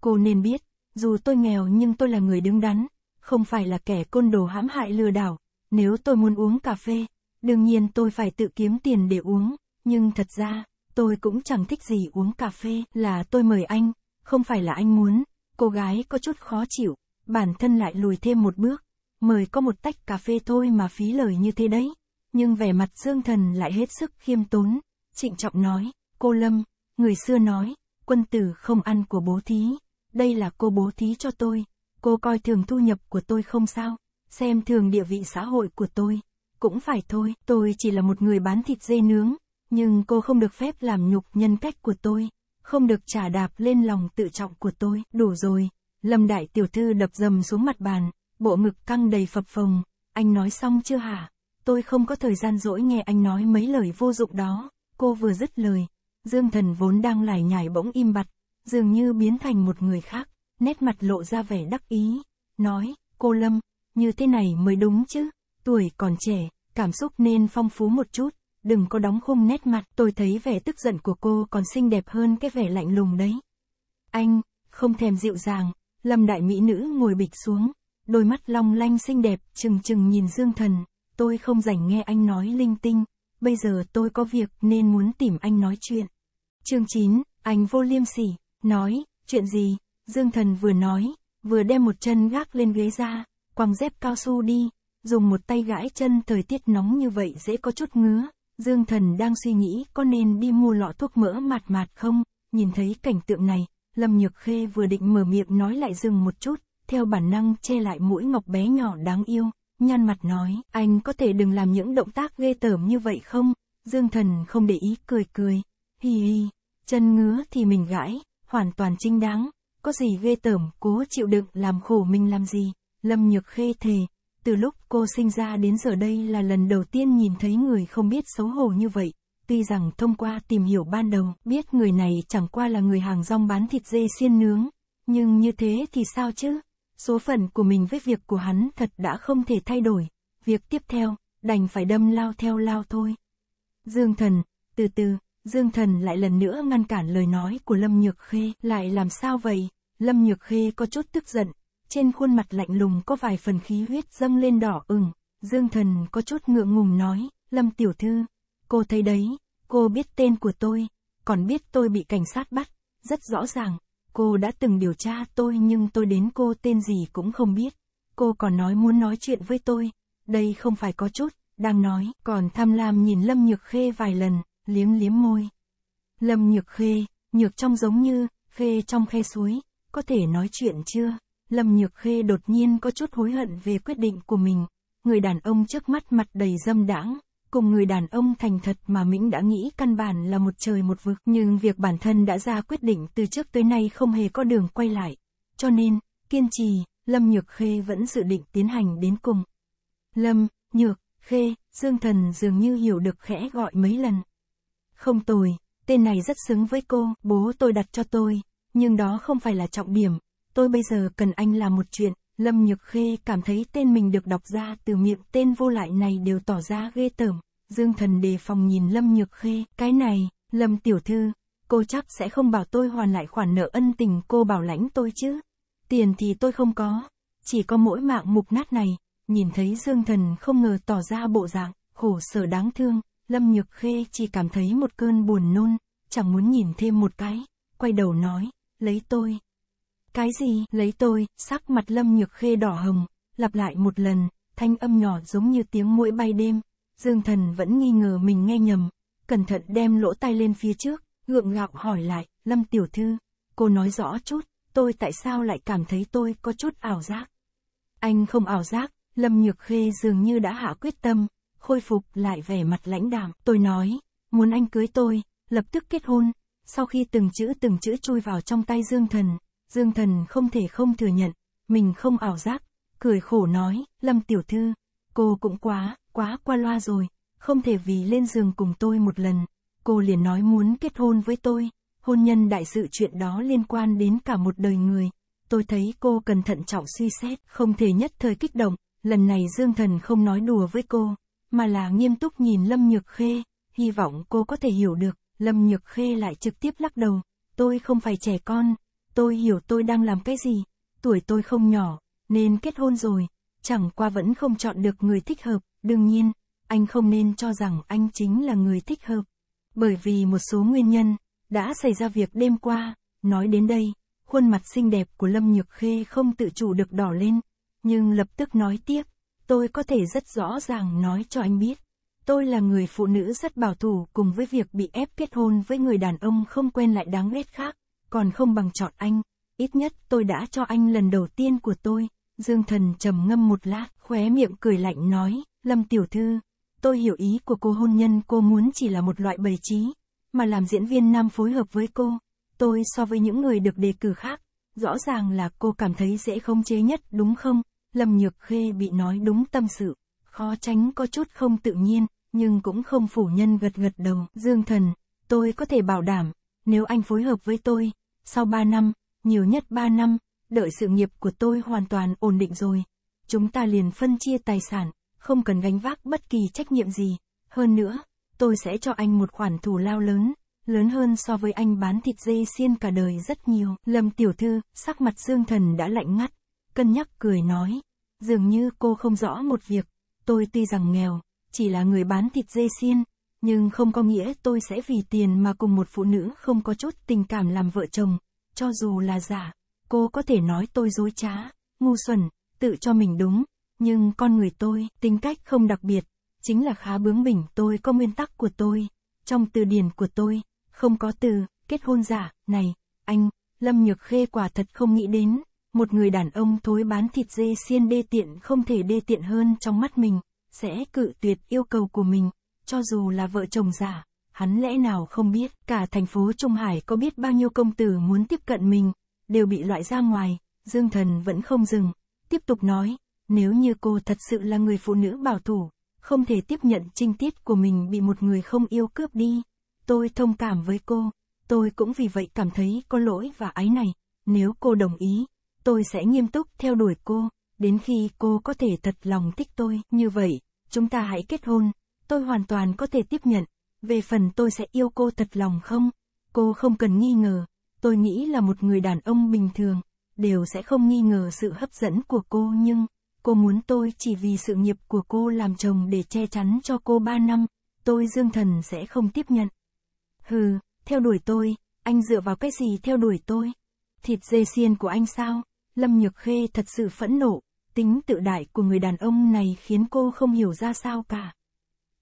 Cô nên biết, dù tôi nghèo nhưng tôi là người đứng đắn, không phải là kẻ côn đồ hãm hại lừa đảo. Nếu tôi muốn uống cà phê, đương nhiên tôi phải tự kiếm tiền để uống, nhưng thật ra, tôi cũng chẳng thích gì uống cà phê, là tôi mời anh, không phải là anh muốn, cô gái có chút khó chịu, bản thân lại lùi thêm một bước, mời có một tách cà phê thôi mà phí lời như thế đấy, nhưng vẻ mặt Dương Thần lại hết sức khiêm tốn, trịnh trọng nói, cô Lâm, người xưa nói, quân tử không ăn của bố thí, đây là cô bố thí cho tôi, cô coi thường thu nhập của tôi không sao, xem thường địa vị xã hội của tôi, cũng phải thôi, tôi chỉ là một người bán thịt dê nướng, nhưng cô không được phép làm nhục nhân cách của tôi, không được trả đạp lên lòng tự trọng của tôi, đủ rồi. Lâm đại tiểu thư đập dầm xuống mặt bàn, bộ ngực căng đầy phập phồng, anh nói xong chưa hả? Tôi không có thời gian rỗi nghe anh nói mấy lời vô dụng đó, cô vừa dứt lời. Dương thần vốn đang lải nhải bỗng im bặt, dường như biến thành một người khác, nét mặt lộ ra vẻ đắc ý, nói, cô Lâm, như thế này mới đúng chứ, tuổi còn trẻ, cảm xúc nên phong phú một chút, đừng có đóng khung nét mặt, tôi thấy vẻ tức giận của cô còn xinh đẹp hơn cái vẻ lạnh lùng đấy. Anh, không thèm dịu dàng, lâm đại mỹ nữ ngồi bịch xuống, đôi mắt long lanh xinh đẹp, chừng chừng nhìn Dương Thần, tôi không rảnh nghe anh nói linh tinh, bây giờ tôi có việc nên muốn tìm anh nói chuyện. Chương 9, anh vô liêm sỉ, nói, chuyện gì, Dương Thần vừa nói, vừa đem một chân gác lên ghế ra, quăng dép cao su đi, dùng một tay gãi chân thời tiết nóng như vậy dễ có chút ngứa, Dương Thần đang suy nghĩ có nên đi mua lọ thuốc mỡ mạt mạt không, nhìn thấy cảnh tượng này, Lâm Nhược Khê vừa định mở miệng nói lại dừng một chút, theo bản năng che lại mũi ngọc bé nhỏ đáng yêu, nhăn mặt nói, anh có thể đừng làm những động tác ghê tởm như vậy không, Dương Thần không để ý cười cười, hi hi, chân ngứa thì mình gãi, hoàn toàn trinh đáng, có gì ghê tởm cố chịu đựng làm khổ mình làm gì, Lâm Nhược Khê thề, từ lúc cô sinh ra đến giờ đây là lần đầu tiên nhìn thấy người không biết xấu hổ như vậy. Tuy rằng thông qua tìm hiểu ban đầu, biết người này chẳng qua là người hàng rong bán thịt dê xiên nướng. Nhưng như thế thì sao chứ? Số phận của mình với việc của hắn thật đã không thể thay đổi. Việc tiếp theo, đành phải đâm lao theo lao thôi. Dương thần, từ từ, Dương thần lại lần nữa ngăn cản lời nói của Lâm Nhược Khê. Lại làm sao vậy? Lâm Nhược Khê có chút tức giận, trên khuôn mặt lạnh lùng có vài phần khí huyết dâng lên đỏ ửng, Dương Thần có chút ngượng ngùng nói, Lâm Tiểu Thư, cô thấy đấy, cô biết tên của tôi, còn biết tôi bị cảnh sát bắt, rất rõ ràng, cô đã từng điều tra tôi nhưng tôi đến cô tên gì cũng không biết, cô còn nói muốn nói chuyện với tôi, đây không phải có chút, đang nói, còn tham lam nhìn Lâm Nhược Khê vài lần, liếm liếm môi. Lâm Nhược Khê, nhược trong giống như, khê trong khe suối, có thể nói chuyện chưa? Lâm Nhược Khê đột nhiên có chút hối hận về quyết định của mình. Người đàn ông trước mắt mặt đầy dâm đãng, cùng người đàn ông thành thật mà Mĩnh đã nghĩ căn bản là một trời một vực. Nhưng việc bản thân đã ra quyết định từ trước tới nay không hề có đường quay lại. Cho nên, kiên trì, Lâm Nhược Khê vẫn dự định tiến hành đến cùng. Lâm, Nhược, Khê, Dương Thần dường như hiểu được khẽ gọi mấy lần. Không tồi, tên này rất xứng với cô, bố tôi đặt cho tôi, nhưng đó không phải là trọng điểm, tôi bây giờ cần anh làm một chuyện, Lâm Nhược Khê cảm thấy tên mình được đọc ra từ miệng tên vô lại này đều tỏ ra ghê tởm. Dương thần đề phòng nhìn Lâm Nhược Khê, cái này, Lâm tiểu thư, cô chắc sẽ không bảo tôi hoàn lại khoản nợ ân tình cô bảo lãnh tôi chứ. Tiền thì tôi không có, chỉ có mỗi mạng mục nát này, nhìn thấy Dương thần không ngờ tỏ ra bộ dạng, khổ sở đáng thương, Lâm Nhược Khê chỉ cảm thấy một cơn buồn nôn, chẳng muốn nhìn thêm một cái, quay đầu nói, lấy tôi, cái gì, lấy tôi, sắc mặt lâm nhược khê đỏ hồng, lặp lại một lần, thanh âm nhỏ giống như tiếng mũi bay đêm. Dương thần vẫn nghi ngờ mình nghe nhầm, cẩn thận đem lỗ tai lên phía trước, gượng gạo hỏi lại, lâm tiểu thư, cô nói rõ chút, tôi tại sao lại cảm thấy tôi có chút ảo giác. Anh không ảo giác, lâm nhược khê dường như đã hạ quyết tâm, khôi phục lại vẻ mặt lãnh đạm, tôi nói, muốn anh cưới tôi, lập tức kết hôn, sau khi từng chữ từng chữ chui vào trong tay dương thần, Dương Thần không thể không thừa nhận, mình không ảo giác, cười khổ nói, Lâm Tiểu Thư, cô cũng quá, quá qua loa rồi, không thể vì lên giường cùng tôi một lần, cô liền nói muốn kết hôn với tôi, hôn nhân đại sự chuyện đó liên quan đến cả một đời người, tôi thấy cô cần thận trọng suy xét, không thể nhất thời kích động, lần này Dương Thần không nói đùa với cô, mà là nghiêm túc nhìn Lâm Nhược Khê, hy vọng cô có thể hiểu được, Lâm Nhược Khê lại trực tiếp lắc đầu, tôi không phải trẻ con, Tôi hiểu tôi đang làm cái gì, tuổi tôi không nhỏ, nên kết hôn rồi, chẳng qua vẫn không chọn được người thích hợp, đương nhiên, anh không nên cho rằng anh chính là người thích hợp. Bởi vì một số nguyên nhân, đã xảy ra việc đêm qua, nói đến đây, khuôn mặt xinh đẹp của Lâm Nhược Khê không tự chủ được đỏ lên, nhưng lập tức nói tiếp, tôi có thể rất rõ ràng nói cho anh biết. Tôi là người phụ nữ rất bảo thủ cùng với việc bị ép kết hôn với người đàn ông không quen lại đáng ghét khác còn không bằng chọn anh, ít nhất tôi đã cho anh lần đầu tiên của tôi. Dương thần trầm ngâm một lát, khóe miệng cười lạnh nói, Lâm tiểu thư, tôi hiểu ý của cô hôn nhân cô muốn chỉ là một loại bày trí, mà làm diễn viên nam phối hợp với cô, tôi so với những người được đề cử khác, rõ ràng là cô cảm thấy dễ không chế nhất đúng không? Lâm Nhược Khê bị nói đúng tâm sự, khó tránh có chút không tự nhiên, nhưng cũng không phủ nhân gật gật đầu. Dương thần, tôi có thể bảo đảm, nếu anh phối hợp với tôi, sau 3 năm, nhiều nhất 3 năm, đợi sự nghiệp của tôi hoàn toàn ổn định rồi. Chúng ta liền phân chia tài sản, không cần gánh vác bất kỳ trách nhiệm gì. Hơn nữa, tôi sẽ cho anh một khoản thù lao lớn, lớn hơn so với anh bán thịt dê xiên cả đời rất nhiều. Lâm tiểu thư, sắc mặt Dương Thần đã lạnh ngắt, cân nhắc cười nói, dường như cô không rõ một việc, tôi tuy rằng nghèo, chỉ là người bán thịt dê xiên, nhưng không có nghĩa tôi sẽ vì tiền mà cùng một phụ nữ không có chút tình cảm làm vợ chồng, cho dù là giả, cô có thể nói tôi dối trá, ngu xuẩn, tự cho mình đúng, nhưng con người tôi, tính cách không đặc biệt, chính là khá bướng bỉnh tôi có nguyên tắc của tôi, trong từ điển của tôi, không có từ, kết hôn giả, này, anh, Lâm Nhược Khê quả thật không nghĩ đến, một người đàn ông thối bán thịt dê xiên đê tiện không thể đê tiện hơn trong mắt mình, sẽ cự tuyệt yêu cầu của mình cho dù là vợ chồng giả, hắn lẽ nào không biết, cả thành phố Trung Hải có biết bao nhiêu công tử muốn tiếp cận mình, đều bị loại ra ngoài, Dương Thần vẫn không dừng, tiếp tục nói, nếu như cô thật sự là người phụ nữ bảo thủ, không thể tiếp nhận trinh tiết của mình bị một người không yêu cướp đi, tôi thông cảm với cô, tôi cũng vì vậy cảm thấy có lỗi và ái này, nếu cô đồng ý, tôi sẽ nghiêm túc theo đuổi cô, đến khi cô có thể thật lòng thích tôi, như vậy, chúng ta hãy kết hôn, tôi hoàn toàn có thể tiếp nhận. Về phần tôi sẽ yêu cô thật lòng không? Cô không cần nghi ngờ, tôi nghĩ là một người đàn ông bình thường, đều sẽ không nghi ngờ sự hấp dẫn của cô nhưng, cô muốn tôi chỉ vì sự nghiệp của cô làm chồng để che chắn cho cô ba năm, tôi dương thần sẽ không tiếp nhận. Hừ, theo đuổi tôi, anh dựa vào cái gì theo đuổi tôi? Thịt dê xiên của anh sao? Lâm Nhược Khê thật sự phẫn nộ, tính tự đại của người đàn ông này khiến cô không hiểu ra sao cả.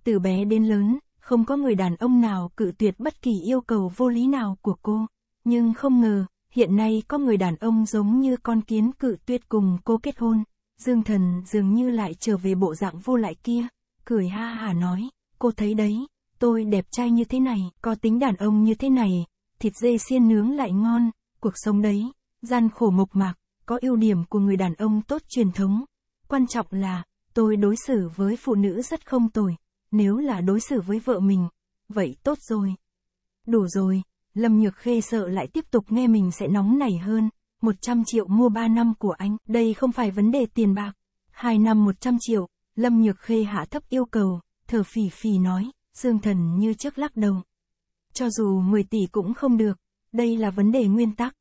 Từ bé đến lớn, không có người đàn ông nào cự tuyệt bất kỳ yêu cầu vô lý nào của cô. Nhưng không ngờ, hiện nay có người đàn ông giống như con kiến cự tuyệt cùng cô kết hôn. Dương thần dường như lại trở về bộ dạng vô lại kia, cười ha hà nói, cô thấy đấy, tôi đẹp trai như thế này, có tính đàn ông như thế này, thịt dê xiên nướng lại ngon, cuộc sống đấy, gian khổ mộc mạc, có ưu điểm của người đàn ông tốt truyền thống. Quan trọng là, tôi đối xử với phụ nữ rất không tồi, nếu là đối xử với vợ mình, vậy tốt rồi. Đủ rồi, Lâm Nhược Khê sợ lại tiếp tục nghe mình sẽ nóng nảy hơn. 100 triệu mua 3 năm của anh, đây không phải vấn đề tiền bạc. 2 năm 100 triệu, Lâm Nhược Khê hạ thấp yêu cầu, thở phì phì nói, Dương Thần như trước lắc đầu. Cho dù 10 tỷ cũng không được, đây là vấn đề nguyên tắc.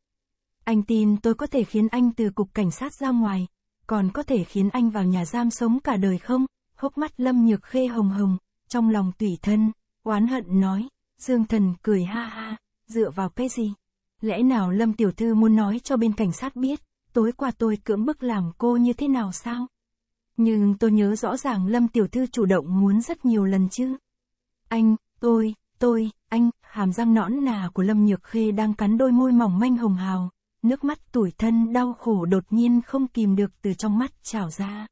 Anh tin tôi có thể khiến anh từ cục cảnh sát ra ngoài, còn có thể khiến anh vào nhà giam sống cả đời không? Hốc mắt Lâm Nhược Khê hồng hồng, trong lòng tùy thân, oán hận nói, Dương Thần cười ha ha, dựa vào cái gì? Lẽ nào Lâm Tiểu Thư muốn nói cho bên cảnh sát biết, tối qua tôi cưỡng bức làm cô như thế nào sao? Nhưng tôi nhớ rõ ràng Lâm Tiểu Thư chủ động muốn rất nhiều lần chứ. Anh, tôi, tôi, anh, hàm răng nõn nà của Lâm Nhược Khê đang cắn đôi môi mỏng manh hồng hào, nước mắt tủi thân đau khổ đột nhiên không kìm được từ trong mắt trào ra.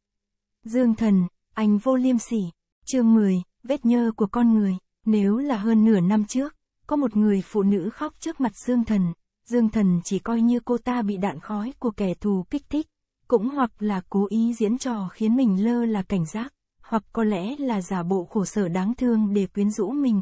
Dương thần, anh vô liêm sỉ, chương 10, vết nhơ của con người. Nếu là hơn nửa năm trước, có một người phụ nữ khóc trước mặt Dương Thần, Dương Thần chỉ coi như cô ta bị đạn khói của kẻ thù kích thích, cũng hoặc là cố ý diễn trò khiến mình lơ là cảnh giác, hoặc có lẽ là giả bộ khổ sở đáng thương để quyến rũ mình.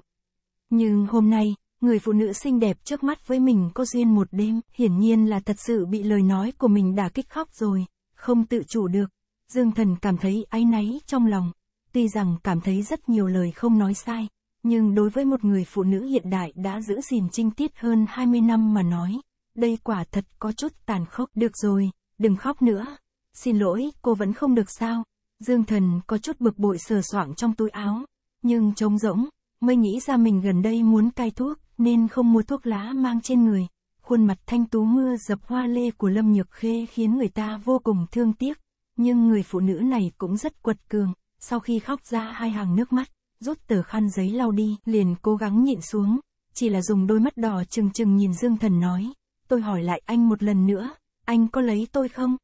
Nhưng hôm nay, người phụ nữ xinh đẹp trước mắt với mình có duyên một đêm, hiển nhiên là thật sự bị lời nói của mình đả kích khóc rồi, không tự chủ được. Dương Thần cảm thấy áy náy trong lòng, Tuy rằng cảm thấy rất nhiều lời không nói sai, nhưng đối với một người phụ nữ hiện đại đã giữ gìn trinh tiết hơn 20 năm mà nói, đây quả thật có chút tàn khốc. Được rồi, đừng khóc nữa. Xin lỗi, cô vẫn không được sao. Dương thần có chút bực bội sờ soạng trong túi áo, nhưng trống rỗng, mới nghĩ ra mình gần đây muốn cai thuốc, nên không mua thuốc lá mang trên người. Khuôn mặt thanh tú mưa dập hoa lê của Lâm Nhược Khê khiến người ta vô cùng thương tiếc, nhưng người phụ nữ này cũng rất quật cường sau khi khóc ra hai hàng nước mắt, rút tờ khăn giấy lau đi, liền cố gắng nhịn xuống, chỉ là dùng đôi mắt đỏ trừng trừng nhìn Dương Thần nói, tôi hỏi lại anh một lần nữa, anh có lấy tôi không?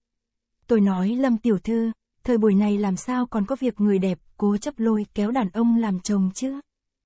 Tôi nói Lâm Tiểu Thư, thời buổi này làm sao còn có việc người đẹp cố chấp lôi kéo đàn ông làm chồng chứ?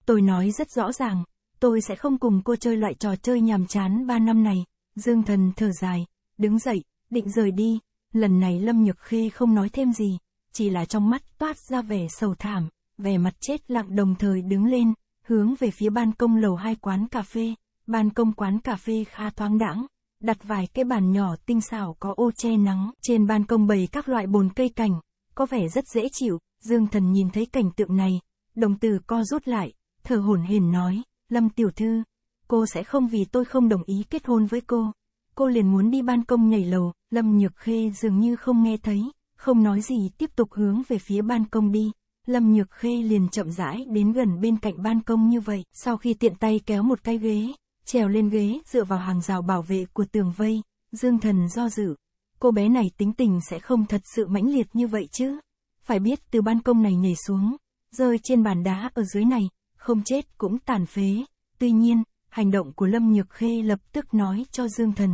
Tôi nói rất rõ ràng, tôi sẽ không cùng cô chơi loại trò chơi nhàm chán ba năm này. Dương Thần thở dài, đứng dậy, định rời đi. Lần này Lâm Nhược Khê không nói thêm gì, chỉ là trong mắt toát ra vẻ sầu thảm, vẻ mặt chết lặng đồng thời đứng lên, hướng về phía ban công lầu hai quán cà phê, ban công quán cà phê khá thoáng đãng, đặt vài cái bàn nhỏ tinh xảo có ô che nắng, trên ban công bày các loại bồn cây cảnh, có vẻ rất dễ chịu, Dương Thần nhìn thấy cảnh tượng này, đồng từ co rút lại, thở hổn hển nói, Lâm tiểu thư, cô sẽ không vì tôi không đồng ý kết hôn với cô. Cô liền muốn đi ban công nhảy lầu, Lâm Nhược Khê dường như không nghe thấy, không nói gì tiếp tục hướng về phía ban công đi. Lâm Nhược Khê liền chậm rãi đến gần bên cạnh ban công như vậy, sau khi tiện tay kéo một cái ghế, trèo lên ghế dựa vào hàng rào bảo vệ của tường vây, Dương Thần do dự. Cô bé này tính tình sẽ không thật sự mãnh liệt như vậy chứ. Phải biết từ ban công này nhảy xuống, rơi trên bàn đá ở dưới này, không chết cũng tàn phế. Tuy nhiên, hành động của Lâm Nhược Khê lập tức nói cho Dương Thần,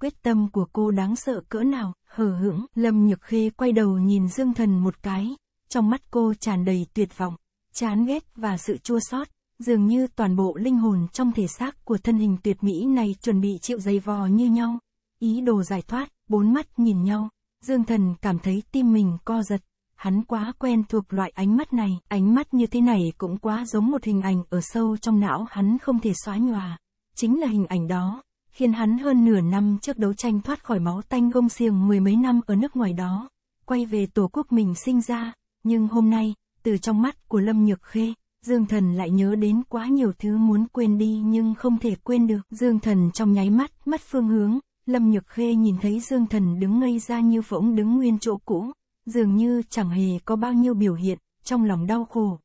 quyết tâm của cô đáng sợ cỡ nào, hờ hững, Lâm Nhược Khê quay đầu nhìn Dương Thần một cái, trong mắt cô tràn đầy tuyệt vọng, chán ghét và sự chua xót, dường như toàn bộ linh hồn trong thể xác của thân hình tuyệt mỹ này chuẩn bị chịu dày vò như nhau. Ý đồ giải thoát, bốn mắt nhìn nhau, Dương Thần cảm thấy tim mình co giật, hắn quá quen thuộc loại ánh mắt này, ánh mắt như thế này cũng quá giống một hình ảnh ở sâu trong não hắn không thể xóa nhòa, chính là hình ảnh đó khiến hắn hơn nửa năm trước đấu tranh thoát khỏi máu tanh gông xiềng mười mấy năm ở nước ngoài đó, quay về tổ quốc mình sinh ra, nhưng hôm nay, từ trong mắt của Lâm Nhược Khê, Dương Thần lại nhớ đến quá nhiều thứ muốn quên đi nhưng không thể quên được. Dương Thần trong nháy mắt, mất phương hướng, Lâm Nhược Khê nhìn thấy Dương Thần đứng ngây ra như phỗng đứng nguyên chỗ cũ, dường như chẳng hề có bao nhiêu biểu hiện, trong lòng đau khổ.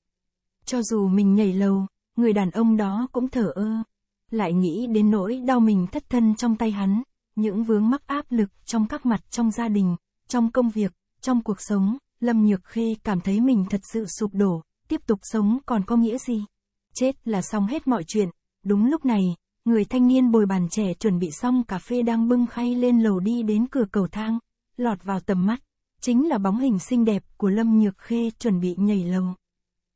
Cho dù mình nhảy lầu, người đàn ông đó cũng thở ơ, lại nghĩ đến nỗi đau mình thất thân trong tay hắn, những vướng mắc áp lực trong các mặt trong gia đình, trong công việc, trong cuộc sống, Lâm Nhược Khê cảm thấy mình thật sự sụp đổ, tiếp tục sống còn có nghĩa gì? Chết là xong hết mọi chuyện, đúng lúc này, người thanh niên bồi bàn trẻ chuẩn bị xong cà phê đang bưng khay lên lầu đi đến cửa cầu thang, lọt vào tầm mắt, chính là bóng hình xinh đẹp của Lâm Nhược Khê chuẩn bị nhảy lầu.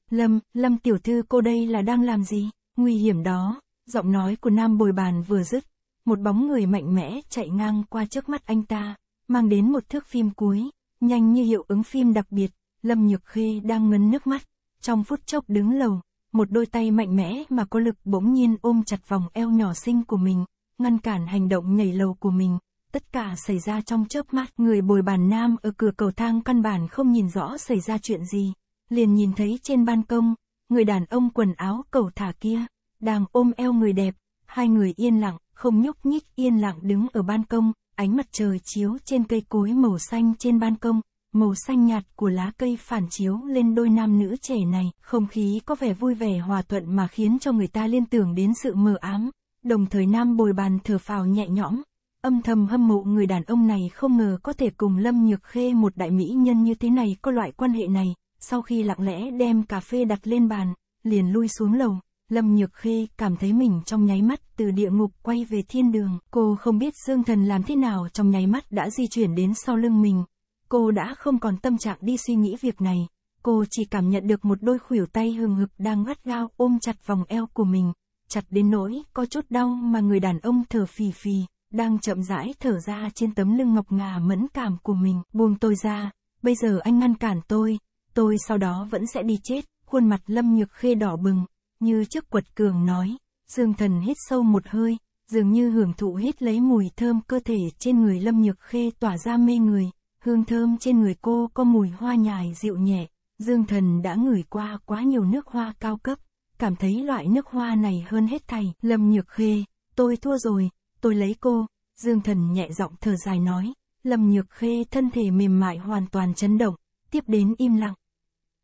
Lâm, Lâm tiểu thư cô đây là đang làm gì? Nguy hiểm đó, Giọng nói của nam bồi bàn vừa dứt, một bóng người mạnh mẽ chạy ngang qua trước mắt anh ta, mang đến một thước phim cuối, nhanh như hiệu ứng phim đặc biệt, Lâm Nhược Khê đang ngấn nước mắt, trong phút chốc đứng lầu, một đôi tay mạnh mẽ mà có lực bỗng nhiên ôm chặt vòng eo nhỏ xinh của mình, ngăn cản hành động nhảy lầu của mình. Tất cả xảy ra trong chớp mắt, người bồi bàn nam ở cửa cầu thang căn bản không nhìn rõ xảy ra chuyện gì, liền nhìn thấy trên ban công, người đàn ông quần áo cầu thả kia, đang ôm eo người đẹp, hai người yên lặng, không nhúc nhích yên lặng đứng ở ban công, ánh mặt trời chiếu trên cây cối màu xanh trên ban công, màu xanh nhạt của lá cây phản chiếu lên đôi nam nữ trẻ này, không khí có vẻ vui vẻ hòa thuận mà khiến cho người ta liên tưởng đến sự mờ ám, đồng thời nam bồi bàn thở phào nhẹ nhõm, âm thầm hâm mộ người đàn ông này không ngờ có thể cùng Lâm Nhược Khê một đại mỹ nhân như thế này có loại quan hệ này, sau khi lặng lẽ đem cà phê đặt lên bàn, liền lui xuống lầu. Lâm Nhược Khê cảm thấy mình trong nháy mắt từ địa ngục quay về thiên đường. Cô không biết Dương Thần làm thế nào trong nháy mắt đã di chuyển đến sau lưng mình. Cô đã không còn tâm trạng đi suy nghĩ việc này. Cô chỉ cảm nhận được một đôi khuỷu tay hừng hực đang gắt gao ôm chặt vòng eo của mình. Chặt đến nỗi có chút đau mà người đàn ông thở phì phì, đang chậm rãi thở ra trên tấm lưng ngọc ngà mẫn cảm của mình. Buông tôi ra, bây giờ anh ngăn cản tôi, tôi sau đó vẫn sẽ đi chết. Khuôn mặt Lâm Nhược Khê đỏ bừng, như trước quật cường nói, Dương Thần hít sâu một hơi, dường như hưởng thụ hết lấy mùi thơm cơ thể trên người Lâm Nhược Khê tỏa ra mê người, hương thơm trên người cô có mùi hoa nhài dịu nhẹ, Dương Thần đã ngửi qua quá nhiều nước hoa cao cấp, cảm thấy loại nước hoa này hơn hết thầy, Lâm Nhược Khê, tôi thua rồi, tôi lấy cô, Dương Thần nhẹ giọng thở dài nói, Lâm Nhược Khê thân thể mềm mại hoàn toàn chấn động, tiếp đến im lặng.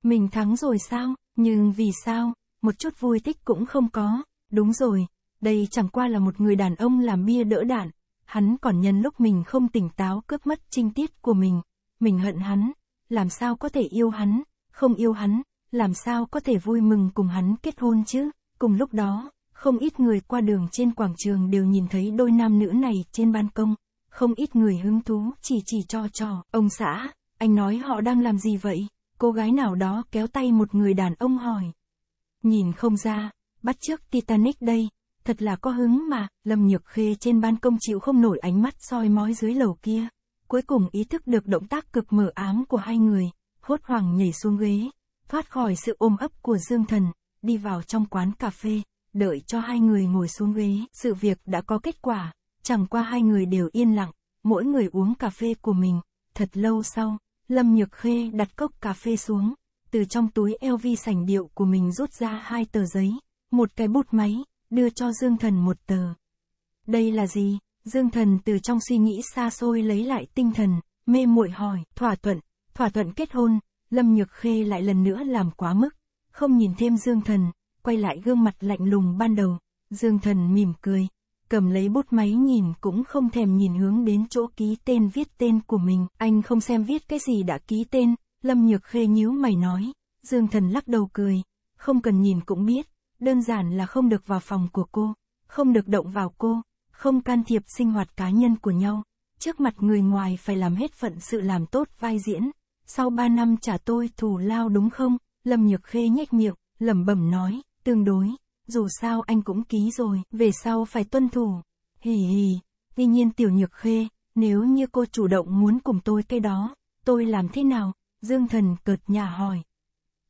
Mình thắng rồi sao, nhưng vì sao, một chút vui thích cũng không có, đúng rồi, đây chẳng qua là một người đàn ông làm bia đỡ đạn, hắn còn nhân lúc mình không tỉnh táo cướp mất trinh tiết của mình, mình hận hắn, làm sao có thể yêu hắn, không yêu hắn, làm sao có thể vui mừng cùng hắn kết hôn chứ, cùng lúc đó, không ít người qua đường trên quảng trường đều nhìn thấy đôi nam nữ này trên ban công, không ít người hứng thú chỉ chỉ cho trò, ông xã, anh nói họ đang làm gì vậy, cô gái nào đó kéo tay một người đàn ông hỏi. Nhìn không ra, bắt trước Titanic đây, thật là có hứng mà, Lâm Nhược Khê trên ban công chịu không nổi ánh mắt soi mói dưới lầu kia. Cuối cùng ý thức được động tác cực mở ám của hai người, hốt hoảng nhảy xuống ghế, thoát khỏi sự ôm ấp của Dương Thần, đi vào trong quán cà phê, đợi cho hai người ngồi xuống ghế. Sự việc đã có kết quả, chẳng qua hai người đều yên lặng, mỗi người uống cà phê của mình. Thật lâu sau, Lâm Nhược Khê đặt cốc cà phê xuống, từ trong túi LV sành điệu của mình rút ra hai tờ giấy, một cái bút máy, đưa cho Dương Thần một tờ. Đây là gì? Dương Thần từ trong suy nghĩ xa xôi lấy lại tinh thần, mê muội hỏi, thỏa thuận, thỏa thuận kết hôn, Lâm Nhược Khê lại lần nữa làm quá mức, không nhìn thêm Dương Thần, quay lại gương mặt lạnh lùng ban đầu, Dương Thần mỉm cười, cầm lấy bút máy nhìn cũng không thèm nhìn hướng đến chỗ ký tên viết tên của mình, anh không xem viết cái gì đã ký tên, Lâm Nhược Khê nhíu mày nói, Dương Thần lắc đầu cười, không cần nhìn cũng biết, đơn giản là không được vào phòng của cô, không được động vào cô, không can thiệp sinh hoạt cá nhân của nhau. Trước mặt người ngoài phải làm hết phận sự làm tốt vai diễn, sau 3 năm trả tôi thù lao đúng không? Lâm Nhược Khê nhếch miệng, lẩm bẩm nói, tương đối, dù sao anh cũng ký rồi, về sau phải tuân thủ. Hì hì, tuy nhiên Tiểu Nhược Khê, nếu như cô chủ động muốn cùng tôi cái đó, tôi làm thế nào? Dương Thần cợt nhà hỏi.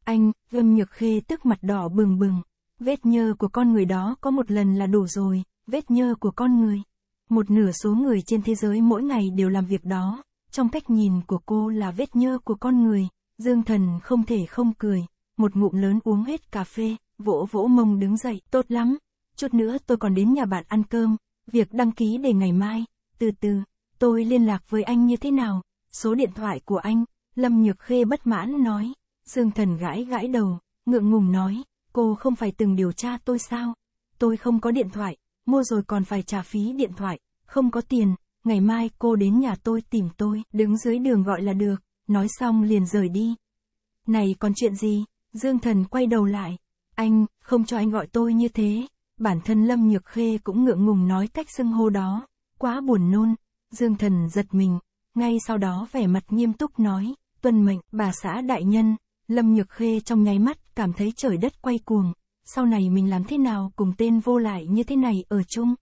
Anh, Lâm Nhược Khê tức mặt đỏ bừng bừng. Vết nhơ của con người đó có một lần là đủ rồi, vết nhơ của con người. Một nửa số người trên thế giới mỗi ngày đều làm việc đó. Trong cách nhìn của cô là vết nhơ của con người, Dương Thần không thể không cười. Một ngụm lớn uống hết cà phê, vỗ vỗ mông đứng dậy, tốt lắm. Chút nữa tôi còn đến nhà bạn ăn cơm, việc đăng ký để ngày mai. Từ từ, tôi liên lạc với anh như thế nào? Số điện thoại của anh Lâm Nhược Khê bất mãn nói, Dương Thần gãi gãi đầu, ngượng ngùng nói, cô không phải từng điều tra tôi sao? Tôi không có điện thoại, mua rồi còn phải trả phí điện thoại, không có tiền, ngày mai cô đến nhà tôi tìm tôi, đứng dưới đường gọi là được, nói xong liền rời đi. Này còn chuyện gì? Dương Thần quay đầu lại, anh, không cho anh gọi tôi như thế. Bản thân Lâm Nhược Khê cũng ngượng ngùng nói cách xưng hô đó, quá buồn nôn, Dương Thần giật mình, ngay sau đó vẻ mặt nghiêm túc nói, tuân mệnh, bà xã đại nhân, Lâm Nhược Khê trong nháy mắt cảm thấy trời đất quay cuồng, sau này mình làm thế nào cùng tên vô lại như thế này ở chung.